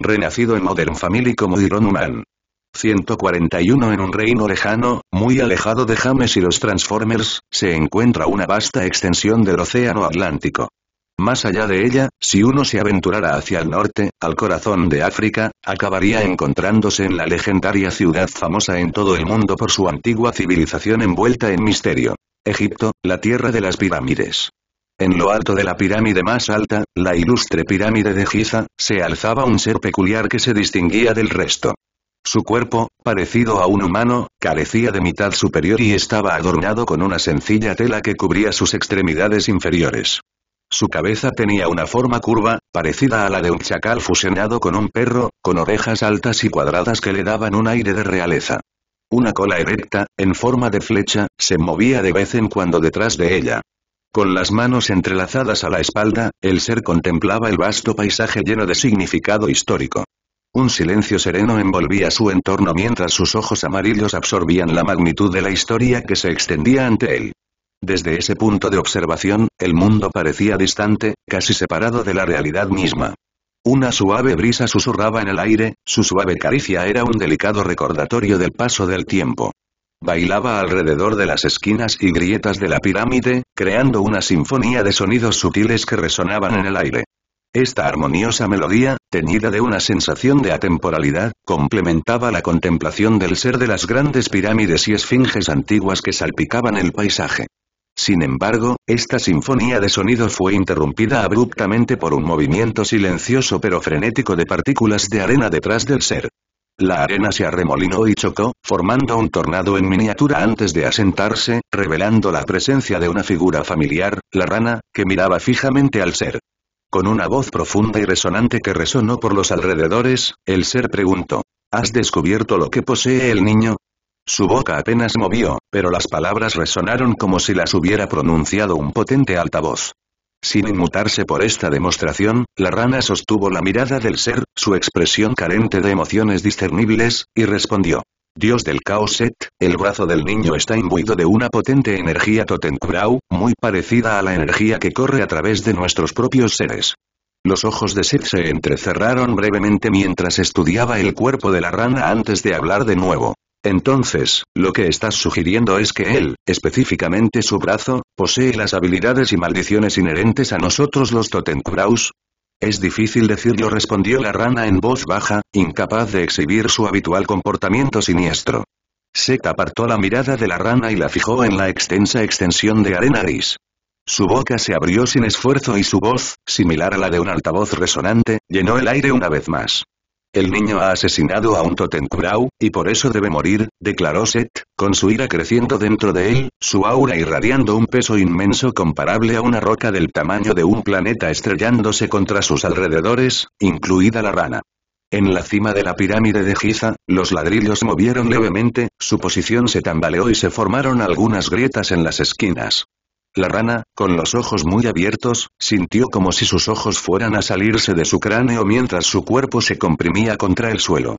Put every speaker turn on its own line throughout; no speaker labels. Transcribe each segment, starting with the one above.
Renacido en Modern Family como Iron Man. 141 En un reino lejano, muy alejado de James y los Transformers, se encuentra una vasta extensión del Océano Atlántico. Más allá de ella, si uno se aventurara hacia el norte, al corazón de África, acabaría encontrándose en la legendaria ciudad famosa en todo el mundo por su antigua civilización envuelta en misterio. Egipto, la tierra de las pirámides. En lo alto de la pirámide más alta, la ilustre pirámide de Giza, se alzaba un ser peculiar que se distinguía del resto. Su cuerpo, parecido a un humano, carecía de mitad superior y estaba adornado con una sencilla tela que cubría sus extremidades inferiores. Su cabeza tenía una forma curva, parecida a la de un chacal fusionado con un perro, con orejas altas y cuadradas que le daban un aire de realeza. Una cola erecta, en forma de flecha, se movía de vez en cuando detrás de ella. Con las manos entrelazadas a la espalda, el ser contemplaba el vasto paisaje lleno de significado histórico. Un silencio sereno envolvía su entorno mientras sus ojos amarillos absorbían la magnitud de la historia que se extendía ante él. Desde ese punto de observación, el mundo parecía distante, casi separado de la realidad misma. Una suave brisa susurraba en el aire, su suave caricia era un delicado recordatorio del paso del tiempo. Bailaba alrededor de las esquinas y grietas de la pirámide, creando una sinfonía de sonidos sutiles que resonaban en el aire. Esta armoniosa melodía, teñida de una sensación de atemporalidad, complementaba la contemplación del ser de las grandes pirámides y esfinges antiguas que salpicaban el paisaje. Sin embargo, esta sinfonía de sonidos fue interrumpida abruptamente por un movimiento silencioso pero frenético de partículas de arena detrás del ser. La arena se arremolinó y chocó, formando un tornado en miniatura antes de asentarse, revelando la presencia de una figura familiar, la rana, que miraba fijamente al ser. Con una voz profunda y resonante que resonó por los alrededores, el ser preguntó. ¿Has descubierto lo que posee el niño? Su boca apenas movió, pero las palabras resonaron como si las hubiera pronunciado un potente altavoz. Sin inmutarse por esta demostración, la rana sostuvo la mirada del ser, su expresión carente de emociones discernibles, y respondió. Dios del caos Set, el brazo del niño está imbuido de una potente energía Totenkurau, muy parecida a la energía que corre a través de nuestros propios seres. Los ojos de Set se entrecerraron brevemente mientras estudiaba el cuerpo de la rana antes de hablar de nuevo. Entonces, lo que estás sugiriendo es que él, específicamente su brazo, posee las habilidades y maldiciones inherentes a nosotros los Totenkraus. Es difícil decirlo respondió la rana en voz baja, incapaz de exhibir su habitual comportamiento siniestro. Sek apartó la mirada de la rana y la fijó en la extensa extensión de arena gris. Su boca se abrió sin esfuerzo y su voz, similar a la de un altavoz resonante, llenó el aire una vez más. El niño ha asesinado a un Totenkurau, y por eso debe morir, declaró Set, con su ira creciendo dentro de él, su aura irradiando un peso inmenso comparable a una roca del tamaño de un planeta estrellándose contra sus alrededores, incluida la rana. En la cima de la pirámide de Giza, los ladrillos movieron levemente, su posición se tambaleó y se formaron algunas grietas en las esquinas. La rana, con los ojos muy abiertos, sintió como si sus ojos fueran a salirse de su cráneo mientras su cuerpo se comprimía contra el suelo.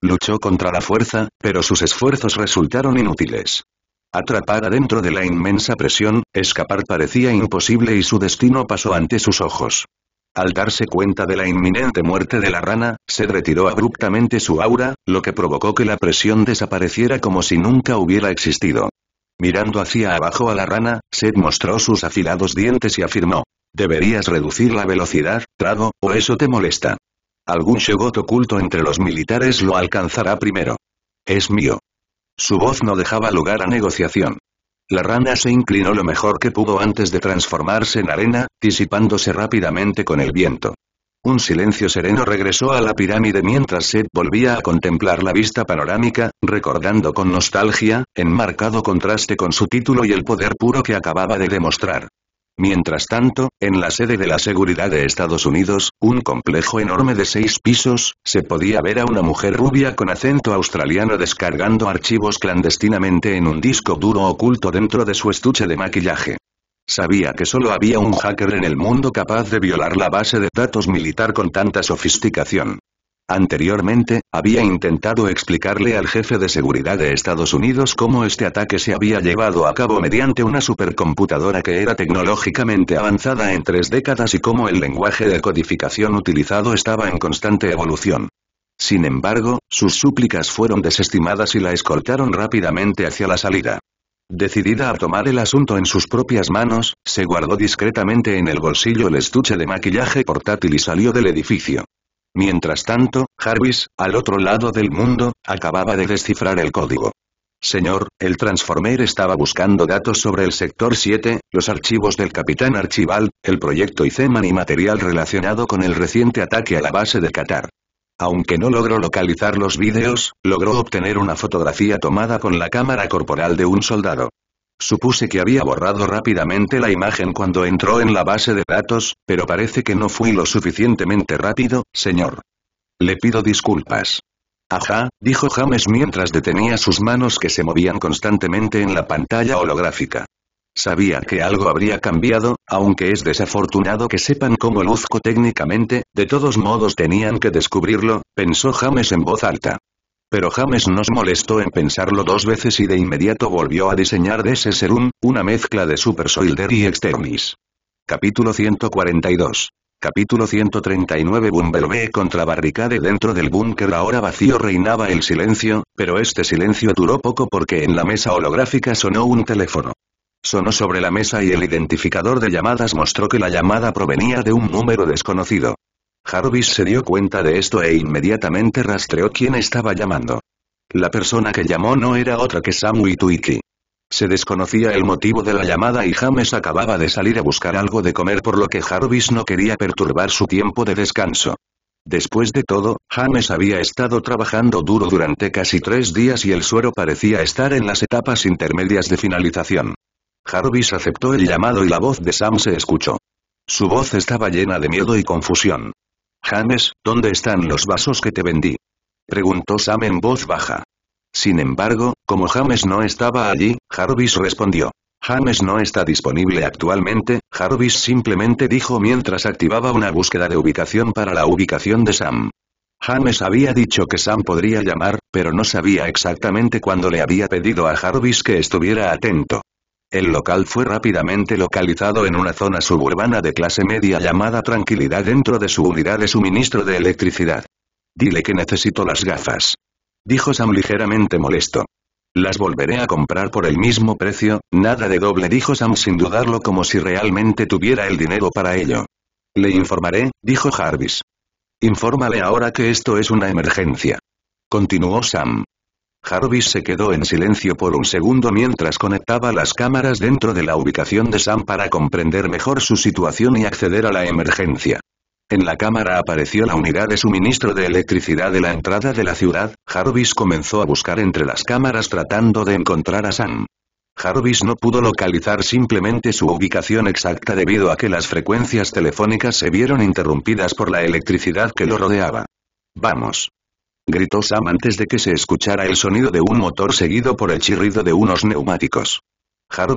Luchó contra la fuerza, pero sus esfuerzos resultaron inútiles. Atrapada dentro de la inmensa presión, escapar parecía imposible y su destino pasó ante sus ojos. Al darse cuenta de la inminente muerte de la rana, se retiró abruptamente su aura, lo que provocó que la presión desapareciera como si nunca hubiera existido. Mirando hacia abajo a la rana, Seth mostró sus afilados dientes y afirmó. Deberías reducir la velocidad, Trago, o eso te molesta. Algún Shogot oculto entre los militares lo alcanzará primero. Es mío. Su voz no dejaba lugar a negociación. La rana se inclinó lo mejor que pudo antes de transformarse en arena, disipándose rápidamente con el viento. Un silencio sereno regresó a la pirámide mientras Seth volvía a contemplar la vista panorámica, recordando con nostalgia, en marcado contraste con su título y el poder puro que acababa de demostrar. Mientras tanto, en la sede de la seguridad de Estados Unidos, un complejo enorme de seis pisos, se podía ver a una mujer rubia con acento australiano descargando archivos clandestinamente en un disco duro oculto dentro de su estuche de maquillaje. Sabía que solo había un hacker en el mundo capaz de violar la base de datos militar con tanta sofisticación. Anteriormente, había intentado explicarle al jefe de seguridad de Estados Unidos cómo este ataque se había llevado a cabo mediante una supercomputadora que era tecnológicamente avanzada en tres décadas y cómo el lenguaje de codificación utilizado estaba en constante evolución. Sin embargo, sus súplicas fueron desestimadas y la escoltaron rápidamente hacia la salida. Decidida a tomar el asunto en sus propias manos, se guardó discretamente en el bolsillo el estuche de maquillaje portátil y salió del edificio. Mientras tanto, Jarvis, al otro lado del mundo, acababa de descifrar el código. Señor, el Transformer estaba buscando datos sobre el Sector 7, los archivos del Capitán Archival, el proyecto ICEMAN y material relacionado con el reciente ataque a la base de Qatar. Aunque no logró localizar los vídeos, logró obtener una fotografía tomada con la cámara corporal de un soldado. Supuse que había borrado rápidamente la imagen cuando entró en la base de datos, pero parece que no fui lo suficientemente rápido, señor. Le pido disculpas. Ajá, dijo James mientras detenía sus manos que se movían constantemente en la pantalla holográfica. Sabía que algo habría cambiado, aunque es desafortunado que sepan cómo luzco técnicamente, de todos modos tenían que descubrirlo, pensó James en voz alta. Pero James nos molestó en pensarlo dos veces y de inmediato volvió a diseñar ese Serum, una mezcla de Super Solder y Extermis. Capítulo 142. Capítulo 139 Bumblebee contra Barricade Dentro del búnker ahora vacío reinaba el silencio, pero este silencio duró poco porque en la mesa holográfica sonó un teléfono. Sonó sobre la mesa y el identificador de llamadas mostró que la llamada provenía de un número desconocido. Jarvis se dio cuenta de esto e inmediatamente rastreó quién estaba llamando. La persona que llamó no era otra que Samui Twiki. Se desconocía el motivo de la llamada y James acababa de salir a buscar algo de comer por lo que Jarvis no quería perturbar su tiempo de descanso. Después de todo, James había estado trabajando duro durante casi tres días y el suero parecía estar en las etapas intermedias de finalización. Jarvis aceptó el llamado y la voz de Sam se escuchó. Su voz estaba llena de miedo y confusión. James, ¿dónde están los vasos que te vendí? Preguntó Sam en voz baja. Sin embargo, como James no estaba allí, Jarvis respondió. James no está disponible actualmente, Jarvis simplemente dijo mientras activaba una búsqueda de ubicación para la ubicación de Sam. James había dicho que Sam podría llamar, pero no sabía exactamente cuándo le había pedido a Jarvis que estuviera atento. El local fue rápidamente localizado en una zona suburbana de clase media llamada Tranquilidad dentro de su unidad de suministro de electricidad. Dile que necesito las gafas. Dijo Sam ligeramente molesto. Las volveré a comprar por el mismo precio, nada de doble dijo Sam sin dudarlo como si realmente tuviera el dinero para ello. Le informaré, dijo Jarvis. Infórmale ahora que esto es una emergencia. Continuó Sam. Jarvis se quedó en silencio por un segundo mientras conectaba las cámaras dentro de la ubicación de Sam para comprender mejor su situación y acceder a la emergencia. En la cámara apareció la unidad de suministro de electricidad de la entrada de la ciudad, Jarvis comenzó a buscar entre las cámaras tratando de encontrar a Sam. Jarvis no pudo localizar simplemente su ubicación exacta debido a que las frecuencias telefónicas se vieron interrumpidas por la electricidad que lo rodeaba. Vamos gritó Sam antes de que se escuchara el sonido de un motor seguido por el chirrido de unos neumáticos.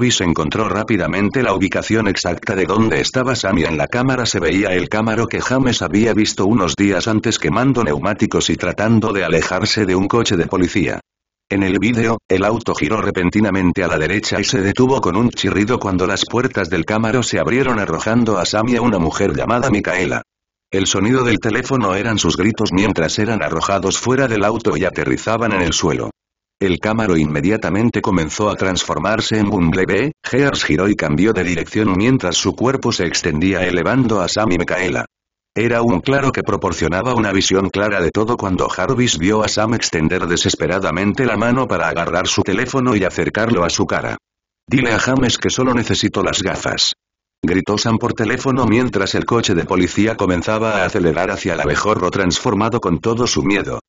se encontró rápidamente la ubicación exacta de donde estaba Sam y en la cámara se veía el cámara que James había visto unos días antes quemando neumáticos y tratando de alejarse de un coche de policía. En el vídeo, el auto giró repentinamente a la derecha y se detuvo con un chirrido cuando las puertas del cámara se abrieron arrojando a Sam a una mujer llamada Micaela. El sonido del teléfono eran sus gritos mientras eran arrojados fuera del auto y aterrizaban en el suelo. El cámara inmediatamente comenzó a transformarse en Bumblebee, Gears giró y cambió de dirección mientras su cuerpo se extendía elevando a Sam y Micaela. Era un claro que proporcionaba una visión clara de todo cuando Jarvis vio a Sam extender desesperadamente la mano para agarrar su teléfono y acercarlo a su cara. Dile a James que solo necesito las gafas gritó Sam por teléfono mientras el coche de policía comenzaba a acelerar hacia el abejorro transformado con todo su miedo.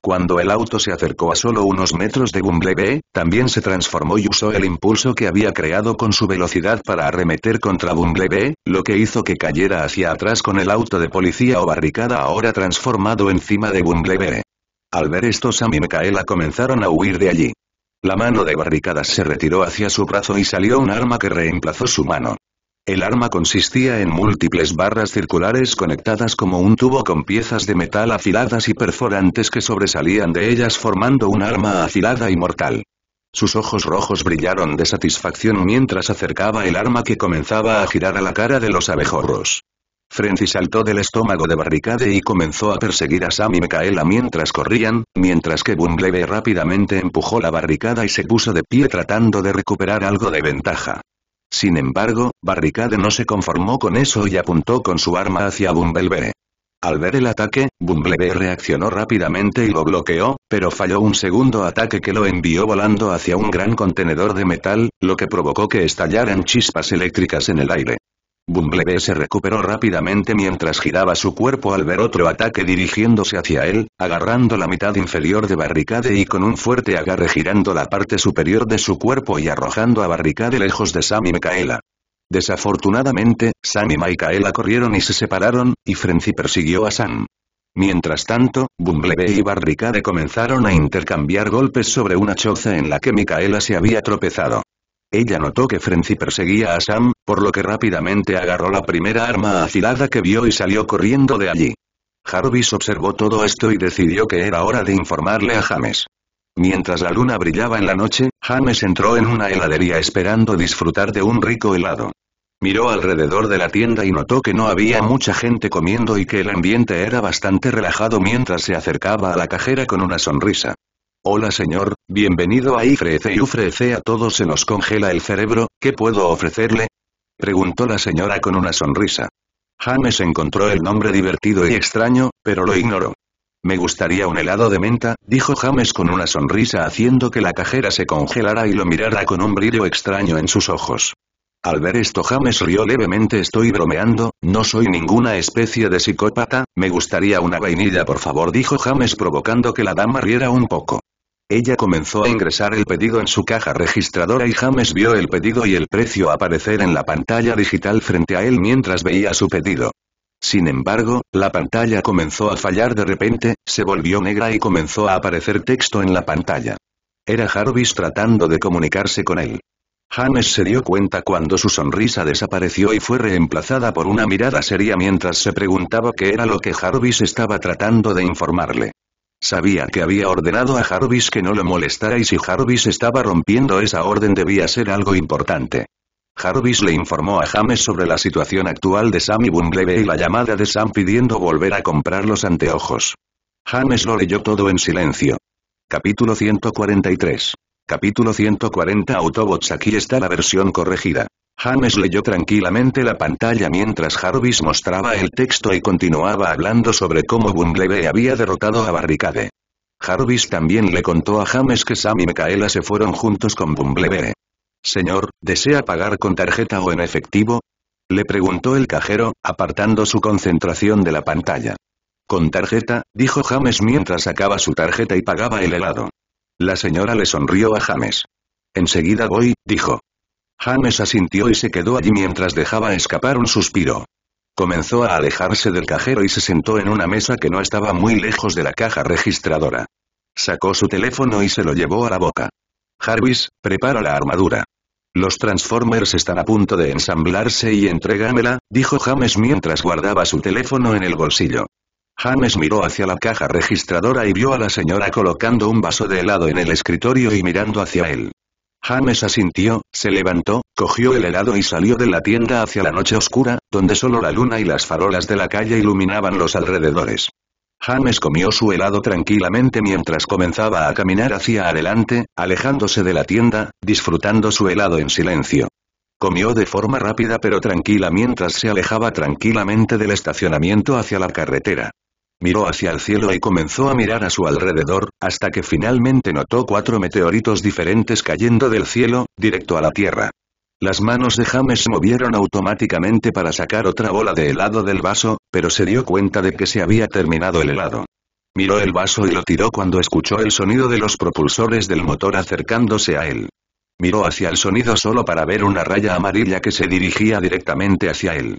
Cuando el auto se acercó a solo unos metros de Bumblebee, también se transformó y usó el impulso que había creado con su velocidad para arremeter contra Bumblebee, lo que hizo que cayera hacia atrás con el auto de policía o barricada ahora transformado encima de Bumblebee. Al ver esto Sam y Micaela comenzaron a huir de allí. La mano de barricadas se retiró hacia su brazo y salió un arma que reemplazó su mano. El arma consistía en múltiples barras circulares conectadas como un tubo con piezas de metal afiladas y perforantes que sobresalían de ellas formando un arma afilada y mortal. Sus ojos rojos brillaron de satisfacción mientras acercaba el arma que comenzaba a girar a la cara de los abejorros. Frenzy saltó del estómago de Barricade y comenzó a perseguir a Sam y Micaela mientras corrían, mientras que Bumblebee rápidamente empujó la barricada y se puso de pie tratando de recuperar algo de ventaja. Sin embargo, Barricade no se conformó con eso y apuntó con su arma hacia Bumblebee. Al ver el ataque, Bumblebee reaccionó rápidamente y lo bloqueó, pero falló un segundo ataque que lo envió volando hacia un gran contenedor de metal, lo que provocó que estallaran chispas eléctricas en el aire. Bumblebee se recuperó rápidamente mientras giraba su cuerpo al ver otro ataque dirigiéndose hacia él, agarrando la mitad inferior de Barricade y con un fuerte agarre girando la parte superior de su cuerpo y arrojando a Barricade lejos de Sam y Micaela. Desafortunadamente, Sam y Micaela corrieron y se separaron, y Frenzy persiguió a Sam. Mientras tanto, Bumblebee y Barricade comenzaron a intercambiar golpes sobre una choza en la que Micaela se había tropezado. Ella notó que Frenzy perseguía a Sam, por lo que rápidamente agarró la primera arma afilada que vio y salió corriendo de allí. Jarvis observó todo esto y decidió que era hora de informarle a James. Mientras la luna brillaba en la noche, James entró en una heladería esperando disfrutar de un rico helado. Miró alrededor de la tienda y notó que no había mucha gente comiendo y que el ambiente era bastante relajado mientras se acercaba a la cajera con una sonrisa. Hola señor, bienvenido a Ifrece y Ufrece a todos se nos congela el cerebro, ¿qué puedo ofrecerle? Preguntó la señora con una sonrisa. James encontró el nombre divertido y extraño, pero lo ignoró. Me gustaría un helado de menta, dijo James con una sonrisa haciendo que la cajera se congelara y lo mirara con un brillo extraño en sus ojos. Al ver esto James rió levemente estoy bromeando, no soy ninguna especie de psicópata, me gustaría una vainilla por favor dijo James provocando que la dama riera un poco. Ella comenzó a ingresar el pedido en su caja registradora y James vio el pedido y el precio aparecer en la pantalla digital frente a él mientras veía su pedido. Sin embargo, la pantalla comenzó a fallar de repente, se volvió negra y comenzó a aparecer texto en la pantalla. Era Jarvis tratando de comunicarse con él. James se dio cuenta cuando su sonrisa desapareció y fue reemplazada por una mirada seria mientras se preguntaba qué era lo que Jarvis estaba tratando de informarle. Sabía que había ordenado a Jarvis que no lo molestara y si Jarvis estaba rompiendo esa orden debía ser algo importante. Jarvis le informó a James sobre la situación actual de Sam y Bumblebee y la llamada de Sam pidiendo volver a comprar los anteojos. James lo leyó todo en silencio. Capítulo 143. Capítulo 140 Autobots Aquí está la versión corregida. James leyó tranquilamente la pantalla mientras Jarvis mostraba el texto y continuaba hablando sobre cómo Bumblebee había derrotado a Barricade. Jarvis también le contó a James que Sam y Micaela se fueron juntos con Bumblebee. Señor, ¿desea pagar con tarjeta o en efectivo? Le preguntó el cajero, apartando su concentración de la pantalla. Con tarjeta, dijo James mientras sacaba su tarjeta y pagaba el helado. La señora le sonrió a James. Enseguida voy, dijo. James asintió y se quedó allí mientras dejaba escapar un suspiro. Comenzó a alejarse del cajero y se sentó en una mesa que no estaba muy lejos de la caja registradora. Sacó su teléfono y se lo llevó a la boca. Jarvis, prepara la armadura. Los Transformers están a punto de ensamblarse y entrégamela, dijo James mientras guardaba su teléfono en el bolsillo. James miró hacia la caja registradora y vio a la señora colocando un vaso de helado en el escritorio y mirando hacia él. James asintió, se levantó, cogió el helado y salió de la tienda hacia la noche oscura, donde solo la luna y las farolas de la calle iluminaban los alrededores. James comió su helado tranquilamente mientras comenzaba a caminar hacia adelante, alejándose de la tienda, disfrutando su helado en silencio. Comió de forma rápida pero tranquila mientras se alejaba tranquilamente del estacionamiento hacia la carretera. Miró hacia el cielo y comenzó a mirar a su alrededor, hasta que finalmente notó cuatro meteoritos diferentes cayendo del cielo, directo a la Tierra. Las manos de James se movieron automáticamente para sacar otra bola de helado del vaso, pero se dio cuenta de que se había terminado el helado. Miró el vaso y lo tiró cuando escuchó el sonido de los propulsores del motor acercándose a él. Miró hacia el sonido solo para ver una raya amarilla que se dirigía directamente hacia él.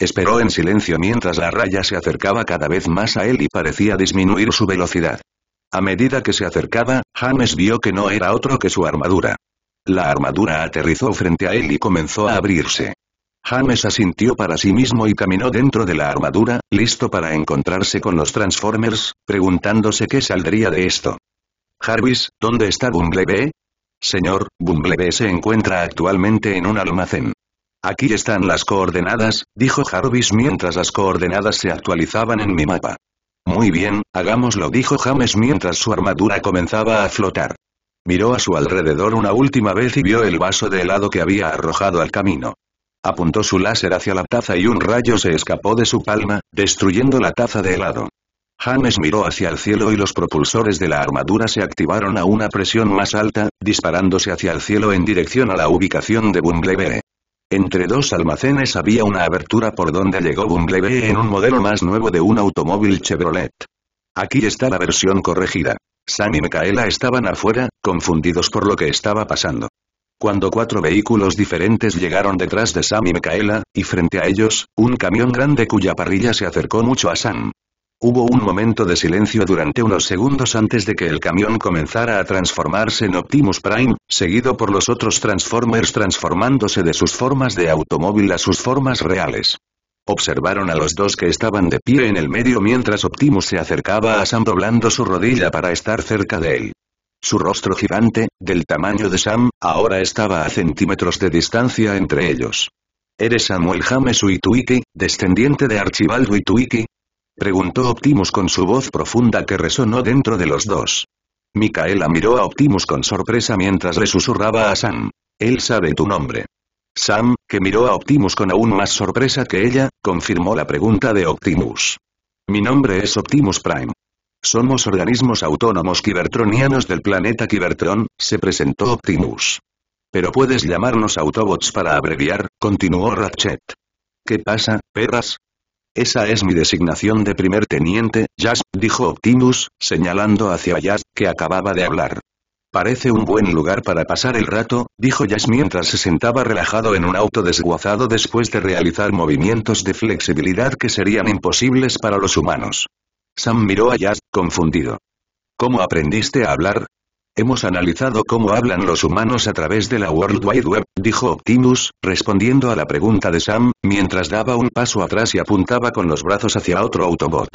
Esperó en silencio mientras la raya se acercaba cada vez más a él y parecía disminuir su velocidad. A medida que se acercaba, James vio que no era otro que su armadura. La armadura aterrizó frente a él y comenzó a abrirse. James asintió para sí mismo y caminó dentro de la armadura, listo para encontrarse con los Transformers, preguntándose qué saldría de esto. Jarvis, ¿dónde está Bumblebee? Señor, Bumblebee se encuentra actualmente en un almacén. Aquí están las coordenadas, dijo Jarvis mientras las coordenadas se actualizaban en mi mapa. Muy bien, hagámoslo, dijo James mientras su armadura comenzaba a flotar. Miró a su alrededor una última vez y vio el vaso de helado que había arrojado al camino. Apuntó su láser hacia la taza y un rayo se escapó de su palma, destruyendo la taza de helado. James miró hacia el cielo y los propulsores de la armadura se activaron a una presión más alta, disparándose hacia el cielo en dirección a la ubicación de Bumblebee. Entre dos almacenes había una abertura por donde llegó Bumblebee en un modelo más nuevo de un automóvil Chevrolet. Aquí está la versión corregida. Sam y Micaela estaban afuera, confundidos por lo que estaba pasando. Cuando cuatro vehículos diferentes llegaron detrás de Sam y Micaela, y frente a ellos, un camión grande cuya parrilla se acercó mucho a Sam. Hubo un momento de silencio durante unos segundos antes de que el camión comenzara a transformarse en Optimus Prime, seguido por los otros Transformers transformándose de sus formas de automóvil a sus formas reales. Observaron a los dos que estaban de pie en el medio mientras Optimus se acercaba a Sam doblando su rodilla para estar cerca de él. Su rostro gigante, del tamaño de Sam, ahora estaba a centímetros de distancia entre ellos. Eres Samuel James Witwicky, descendiente de Archibald Witwicky, Preguntó Optimus con su voz profunda que resonó dentro de los dos. Micaela miró a Optimus con sorpresa mientras le susurraba a Sam. Él sabe tu nombre. Sam, que miró a Optimus con aún más sorpresa que ella, confirmó la pregunta de Optimus. Mi nombre es Optimus Prime. Somos organismos autónomos kibertronianos del planeta Kibertron, se presentó Optimus. Pero puedes llamarnos Autobots para abreviar, continuó Ratchet. ¿Qué pasa, perras? Esa es mi designación de primer teniente, Jazz, dijo Optimus, señalando hacia Jazz, que acababa de hablar. Parece un buen lugar para pasar el rato, dijo Jazz mientras se sentaba relajado en un auto desguazado después de realizar movimientos de flexibilidad que serían imposibles para los humanos. Sam miró a Jazz, confundido. ¿Cómo aprendiste a hablar? Hemos analizado cómo hablan los humanos a través de la World Wide Web, dijo Optimus, respondiendo a la pregunta de Sam, mientras daba un paso atrás y apuntaba con los brazos hacia otro Autobot.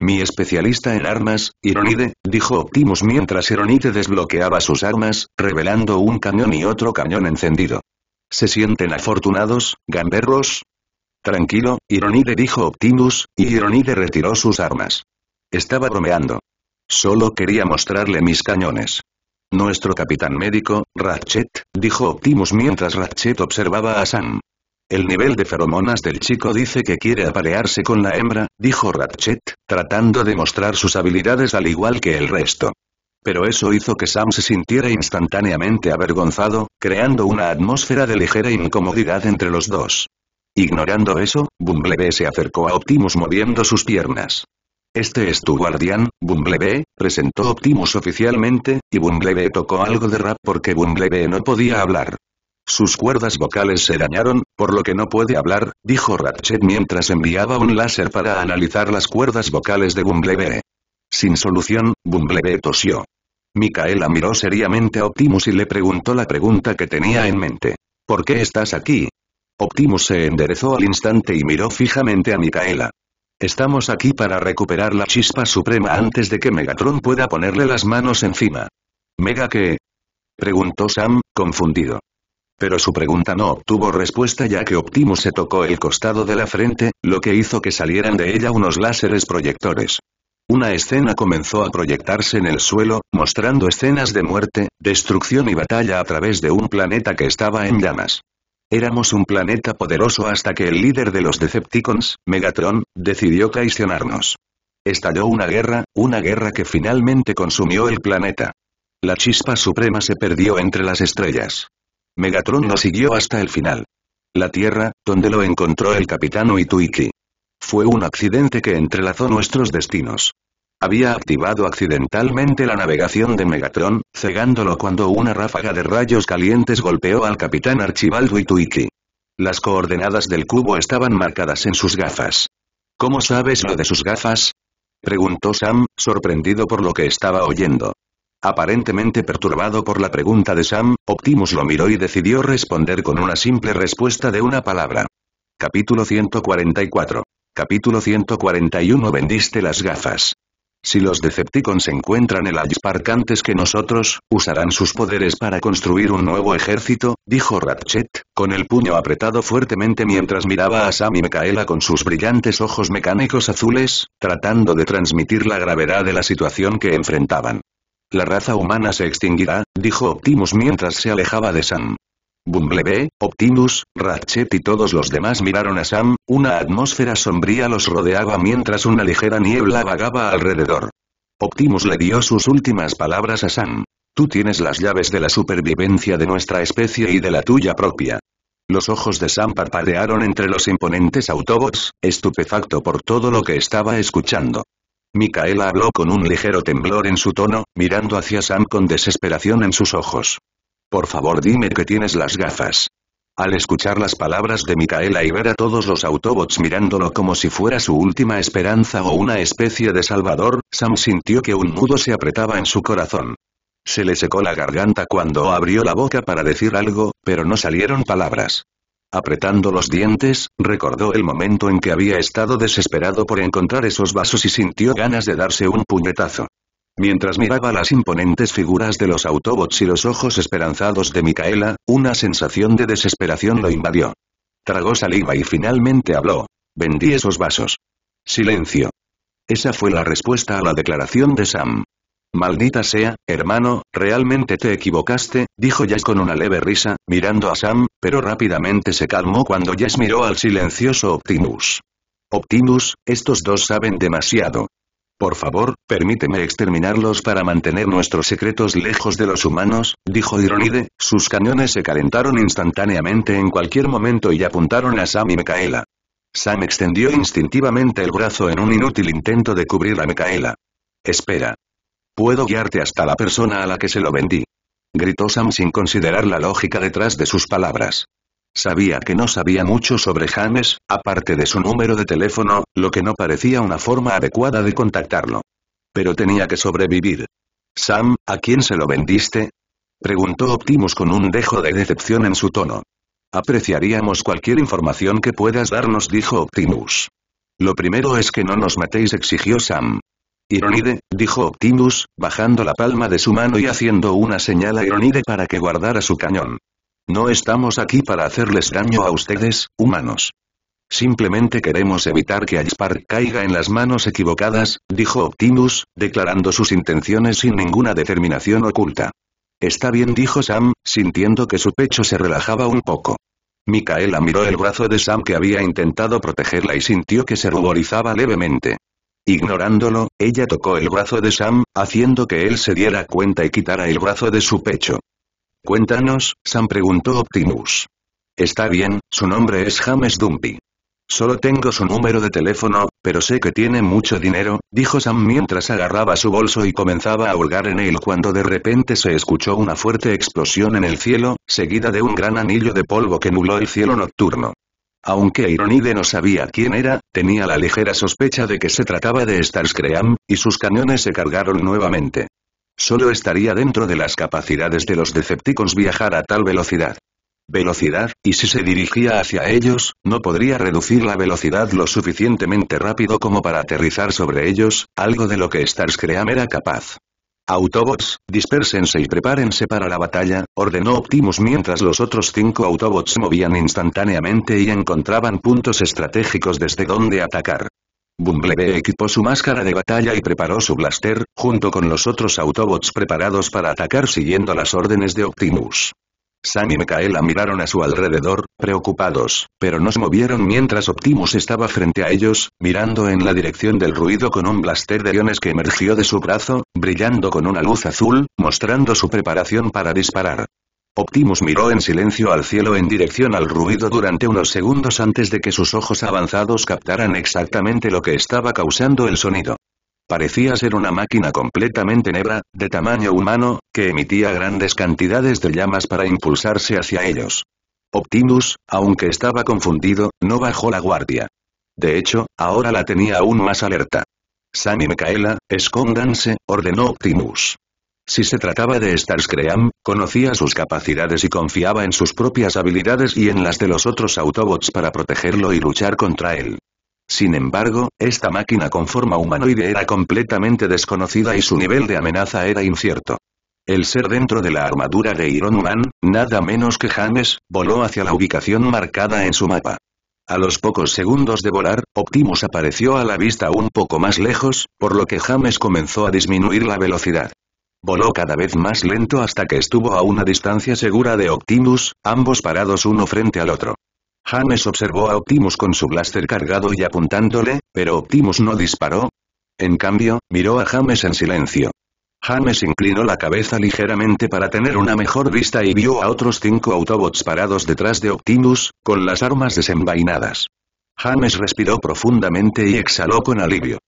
Mi especialista en armas, Ironide, dijo Optimus mientras Ironide desbloqueaba sus armas, revelando un cañón y otro cañón encendido. ¿Se sienten afortunados, gamberros? Tranquilo, Ironide dijo Optimus, y Ironide retiró sus armas. Estaba bromeando. Solo quería mostrarle mis cañones. Nuestro capitán médico, Ratchet, dijo Optimus mientras Ratchet observaba a Sam. El nivel de feromonas del chico dice que quiere aparearse con la hembra, dijo Ratchet, tratando de mostrar sus habilidades al igual que el resto. Pero eso hizo que Sam se sintiera instantáneamente avergonzado, creando una atmósfera de ligera incomodidad entre los dos. Ignorando eso, Bumblebee se acercó a Optimus moviendo sus piernas. Este es tu guardián, Bumblebee, presentó Optimus oficialmente, y Bumblebee tocó algo de rap porque Bumblebee no podía hablar. Sus cuerdas vocales se dañaron, por lo que no puede hablar, dijo Ratchet mientras enviaba un láser para analizar las cuerdas vocales de Bumblebee. Sin solución, Bumblebee tosió. Micaela miró seriamente a Optimus y le preguntó la pregunta que tenía en mente. ¿Por qué estás aquí? Optimus se enderezó al instante y miró fijamente a Micaela. Estamos aquí para recuperar la chispa suprema antes de que Megatron pueda ponerle las manos encima. ¿Mega qué? Preguntó Sam, confundido. Pero su pregunta no obtuvo respuesta ya que Optimus se tocó el costado de la frente, lo que hizo que salieran de ella unos láseres proyectores. Una escena comenzó a proyectarse en el suelo, mostrando escenas de muerte, destrucción y batalla a través de un planeta que estaba en llamas. Éramos un planeta poderoso hasta que el líder de los Decepticons, Megatron, decidió traicionarnos. Estalló una guerra, una guerra que finalmente consumió el planeta. La chispa suprema se perdió entre las estrellas. Megatron nos siguió hasta el final. La Tierra, donde lo encontró el Capitán Ituiki. Fue un accidente que entrelazó nuestros destinos. Había activado accidentalmente la navegación de Megatron, cegándolo cuando una ráfaga de rayos calientes golpeó al capitán Archibaldo Witwicky. Las coordenadas del cubo estaban marcadas en sus gafas. ¿Cómo sabes lo de sus gafas? Preguntó Sam, sorprendido por lo que estaba oyendo. Aparentemente perturbado por la pregunta de Sam, Optimus lo miró y decidió responder con una simple respuesta de una palabra. Capítulo 144. Capítulo 141 Vendiste las gafas. Si los Decepticons encuentran el Allspark antes que nosotros, usarán sus poderes para construir un nuevo ejército, dijo Ratchet, con el puño apretado fuertemente mientras miraba a Sam y Micaela con sus brillantes ojos mecánicos azules, tratando de transmitir la gravedad de la situación que enfrentaban. La raza humana se extinguirá, dijo Optimus mientras se alejaba de Sam. Bumblebee, Optimus, Ratchet y todos los demás miraron a Sam, una atmósfera sombría los rodeaba mientras una ligera niebla vagaba alrededor. Optimus le dio sus últimas palabras a Sam. Tú tienes las llaves de la supervivencia de nuestra especie y de la tuya propia. Los ojos de Sam parpadearon entre los imponentes Autobots, estupefacto por todo lo que estaba escuchando. Micaela habló con un ligero temblor en su tono, mirando hacia Sam con desesperación en sus ojos. Por favor dime que tienes las gafas. Al escuchar las palabras de Micaela y ver a todos los Autobots mirándolo como si fuera su última esperanza o una especie de salvador, Sam sintió que un nudo se apretaba en su corazón. Se le secó la garganta cuando abrió la boca para decir algo, pero no salieron palabras. Apretando los dientes, recordó el momento en que había estado desesperado por encontrar esos vasos y sintió ganas de darse un puñetazo. Mientras miraba las imponentes figuras de los Autobots y los ojos esperanzados de Micaela, una sensación de desesperación lo invadió. Tragó saliva y finalmente habló. Vendí esos vasos. Silencio. Esa fue la respuesta a la declaración de Sam. Maldita sea, hermano, realmente te equivocaste, dijo Jess con una leve risa, mirando a Sam, pero rápidamente se calmó cuando Jess miró al silencioso Optimus. Optimus, estos dos saben demasiado. Por favor, permíteme exterminarlos para mantener nuestros secretos lejos de los humanos, dijo Ironide, sus cañones se calentaron instantáneamente en cualquier momento y apuntaron a Sam y Micaela. Sam extendió instintivamente el brazo en un inútil intento de cubrir a Micaela. Espera. Puedo guiarte hasta la persona a la que se lo vendí. Gritó Sam sin considerar la lógica detrás de sus palabras. Sabía que no sabía mucho sobre James, aparte de su número de teléfono, lo que no parecía una forma adecuada de contactarlo. Pero tenía que sobrevivir. Sam, ¿a quién se lo vendiste? Preguntó Optimus con un dejo de decepción en su tono. Apreciaríamos cualquier información que puedas darnos, dijo Optimus. Lo primero es que no nos matéis, exigió Sam. Ironide, dijo Optimus, bajando la palma de su mano y haciendo una señal a Ironide para que guardara su cañón. No estamos aquí para hacerles daño a ustedes, humanos. Simplemente queremos evitar que Aispar caiga en las manos equivocadas, dijo Optimus, declarando sus intenciones sin ninguna determinación oculta. Está bien dijo Sam, sintiendo que su pecho se relajaba un poco. Micaela miró el brazo de Sam que había intentado protegerla y sintió que se ruborizaba levemente. Ignorándolo, ella tocó el brazo de Sam, haciendo que él se diera cuenta y quitara el brazo de su pecho. Cuéntanos, Sam preguntó Optimus. Está bien, su nombre es James Dumpy. Solo tengo su número de teléfono, pero sé que tiene mucho dinero, dijo Sam mientras agarraba su bolso y comenzaba a holgar en él cuando de repente se escuchó una fuerte explosión en el cielo, seguida de un gran anillo de polvo que nubló el cielo nocturno. Aunque Ironide no sabía quién era, tenía la ligera sospecha de que se trataba de Starscream, y sus cañones se cargaron nuevamente. Solo estaría dentro de las capacidades de los Decepticons viajar a tal velocidad. Velocidad, y si se dirigía hacia ellos, no podría reducir la velocidad lo suficientemente rápido como para aterrizar sobre ellos, algo de lo que Starscream era capaz. Autobots, dispersense y prepárense para la batalla, ordenó Optimus mientras los otros cinco Autobots movían instantáneamente y encontraban puntos estratégicos desde donde atacar. Bumblebee equipó su máscara de batalla y preparó su blaster, junto con los otros Autobots preparados para atacar siguiendo las órdenes de Optimus. Sam y Micaela miraron a su alrededor, preocupados, pero no se movieron mientras Optimus estaba frente a ellos, mirando en la dirección del ruido con un blaster de iones que emergió de su brazo, brillando con una luz azul, mostrando su preparación para disparar. Optimus miró en silencio al cielo en dirección al ruido durante unos segundos antes de que sus ojos avanzados captaran exactamente lo que estaba causando el sonido. Parecía ser una máquina completamente negra, de tamaño humano, que emitía grandes cantidades de llamas para impulsarse hacia ellos. Optimus, aunque estaba confundido, no bajó la guardia. De hecho, ahora la tenía aún más alerta. Sam y Micaela, escóndanse, ordenó Optimus. Si se trataba de Starscream, conocía sus capacidades y confiaba en sus propias habilidades y en las de los otros Autobots para protegerlo y luchar contra él. Sin embargo, esta máquina con forma humanoide era completamente desconocida y su nivel de amenaza era incierto. El ser dentro de la armadura de Iron Man, nada menos que James, voló hacia la ubicación marcada en su mapa. A los pocos segundos de volar, Optimus apareció a la vista un poco más lejos, por lo que James comenzó a disminuir la velocidad. Voló cada vez más lento hasta que estuvo a una distancia segura de Optimus, ambos parados uno frente al otro. James observó a Optimus con su blaster cargado y apuntándole, pero Optimus no disparó. En cambio, miró a James en silencio. James inclinó la cabeza ligeramente para tener una mejor vista y vio a otros cinco Autobots parados detrás de Optimus, con las armas desenvainadas. James respiró profundamente y exhaló con alivio.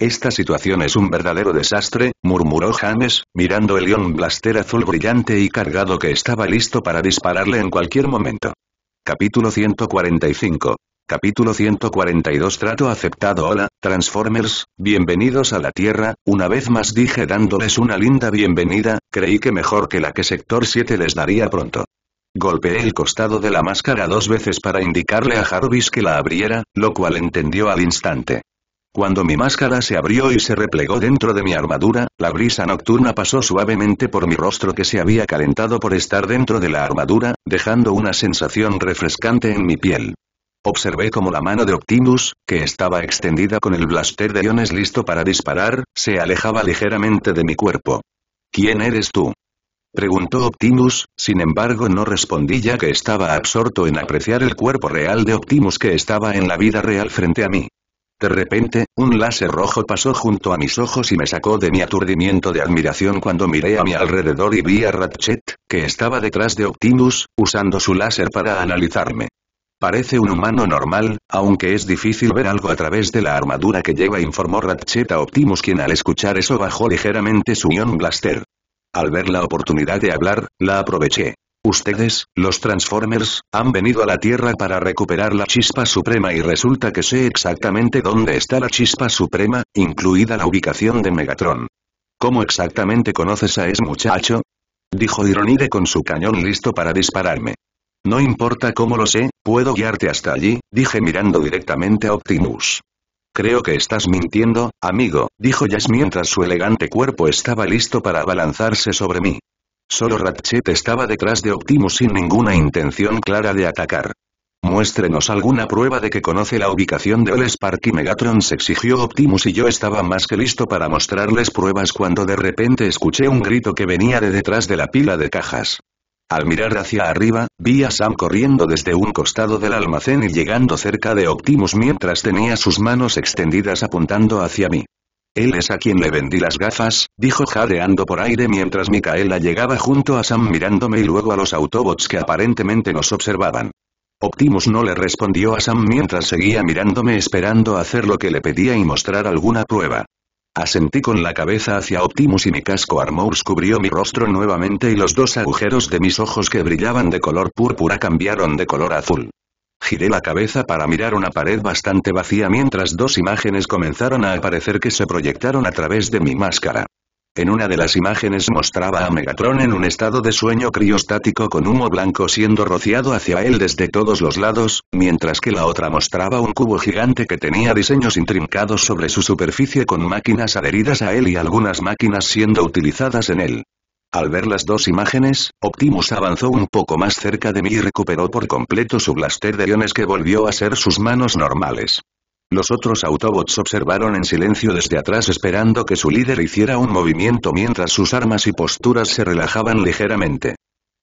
Esta situación es un verdadero desastre, murmuró James, mirando el Ion Blaster azul brillante y cargado que estaba listo para dispararle en cualquier momento. Capítulo 145. Capítulo 142 Trato aceptado Hola, Transformers, bienvenidos a la Tierra, una vez más dije dándoles una linda bienvenida, creí que mejor que la que Sector 7 les daría pronto. Golpeé el costado de la máscara dos veces para indicarle a Jarvis que la abriera, lo cual entendió al instante. Cuando mi máscara se abrió y se replegó dentro de mi armadura, la brisa nocturna pasó suavemente por mi rostro que se había calentado por estar dentro de la armadura, dejando una sensación refrescante en mi piel. Observé como la mano de Optimus, que estaba extendida con el blaster de iones listo para disparar, se alejaba ligeramente de mi cuerpo. ¿Quién eres tú? Preguntó Optimus, sin embargo no respondí ya que estaba absorto en apreciar el cuerpo real de Optimus que estaba en la vida real frente a mí. De repente, un láser rojo pasó junto a mis ojos y me sacó de mi aturdimiento de admiración cuando miré a mi alrededor y vi a Ratchet, que estaba detrás de Optimus, usando su láser para analizarme. Parece un humano normal, aunque es difícil ver algo a través de la armadura que lleva, informó Ratchet a Optimus quien al escuchar eso bajó ligeramente su Ion Blaster. Al ver la oportunidad de hablar, la aproveché. Ustedes, los Transformers, han venido a la Tierra para recuperar la chispa suprema y resulta que sé exactamente dónde está la chispa suprema, incluida la ubicación de Megatron. ¿Cómo exactamente conoces a ese muchacho? Dijo Ironide con su cañón listo para dispararme. No importa cómo lo sé, puedo guiarte hasta allí, dije mirando directamente a Optimus. Creo que estás mintiendo, amigo, dijo Jazz mientras su elegante cuerpo estaba listo para abalanzarse sobre mí. Solo Ratchet estaba detrás de Optimus sin ninguna intención clara de atacar. Muéstrenos alguna prueba de que conoce la ubicación de Olespark y Megatron se exigió Optimus y yo estaba más que listo para mostrarles pruebas cuando de repente escuché un grito que venía de detrás de la pila de cajas. Al mirar hacia arriba, vi a Sam corriendo desde un costado del almacén y llegando cerca de Optimus mientras tenía sus manos extendidas apuntando hacia mí. Él es a quien le vendí las gafas, dijo jadeando por aire mientras Micaela llegaba junto a Sam mirándome y luego a los Autobots que aparentemente nos observaban. Optimus no le respondió a Sam mientras seguía mirándome esperando hacer lo que le pedía y mostrar alguna prueba. Asentí con la cabeza hacia Optimus y mi casco Armours cubrió mi rostro nuevamente y los dos agujeros de mis ojos que brillaban de color púrpura cambiaron de color azul. Giré la cabeza para mirar una pared bastante vacía mientras dos imágenes comenzaron a aparecer que se proyectaron a través de mi máscara. En una de las imágenes mostraba a Megatron en un estado de sueño criostático con humo blanco siendo rociado hacia él desde todos los lados, mientras que la otra mostraba un cubo gigante que tenía diseños intrincados sobre su superficie con máquinas adheridas a él y algunas máquinas siendo utilizadas en él. Al ver las dos imágenes, Optimus avanzó un poco más cerca de mí y recuperó por completo su blaster de iones que volvió a ser sus manos normales. Los otros Autobots observaron en silencio desde atrás esperando que su líder hiciera un movimiento mientras sus armas y posturas se relajaban ligeramente.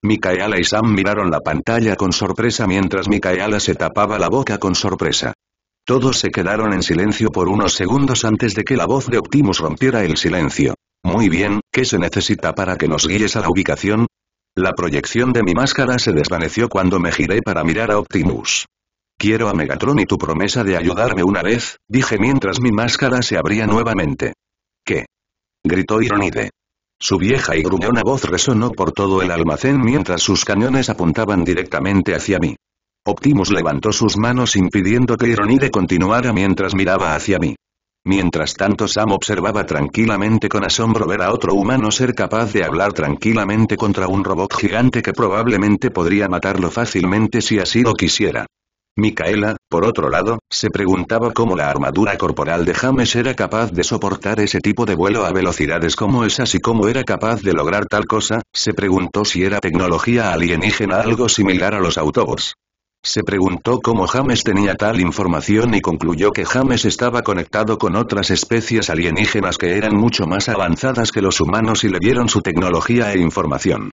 Micaela y Sam miraron la pantalla con sorpresa mientras Micaela se tapaba la boca con sorpresa. Todos se quedaron en silencio por unos segundos antes de que la voz de Optimus rompiera el silencio. Muy bien, ¿qué se necesita para que nos guíes a la ubicación? La proyección de mi máscara se desvaneció cuando me giré para mirar a Optimus. Quiero a Megatron y tu promesa de ayudarme una vez, dije mientras mi máscara se abría nuevamente. ¿Qué? gritó Ironide. Su vieja y gruñona voz resonó por todo el almacén mientras sus cañones apuntaban directamente hacia mí. Optimus levantó sus manos impidiendo que Ironide continuara mientras miraba hacia mí. Mientras tanto Sam observaba tranquilamente con asombro ver a otro humano ser capaz de hablar tranquilamente contra un robot gigante que probablemente podría matarlo fácilmente si así lo quisiera. Micaela, por otro lado, se preguntaba cómo la armadura corporal de James era capaz de soportar ese tipo de vuelo a velocidades como esas y cómo era capaz de lograr tal cosa, se preguntó si era tecnología alienígena algo similar a los autobots. Se preguntó cómo James tenía tal información y concluyó que James estaba conectado con otras especies alienígenas que eran mucho más avanzadas que los humanos y le dieron su tecnología e información.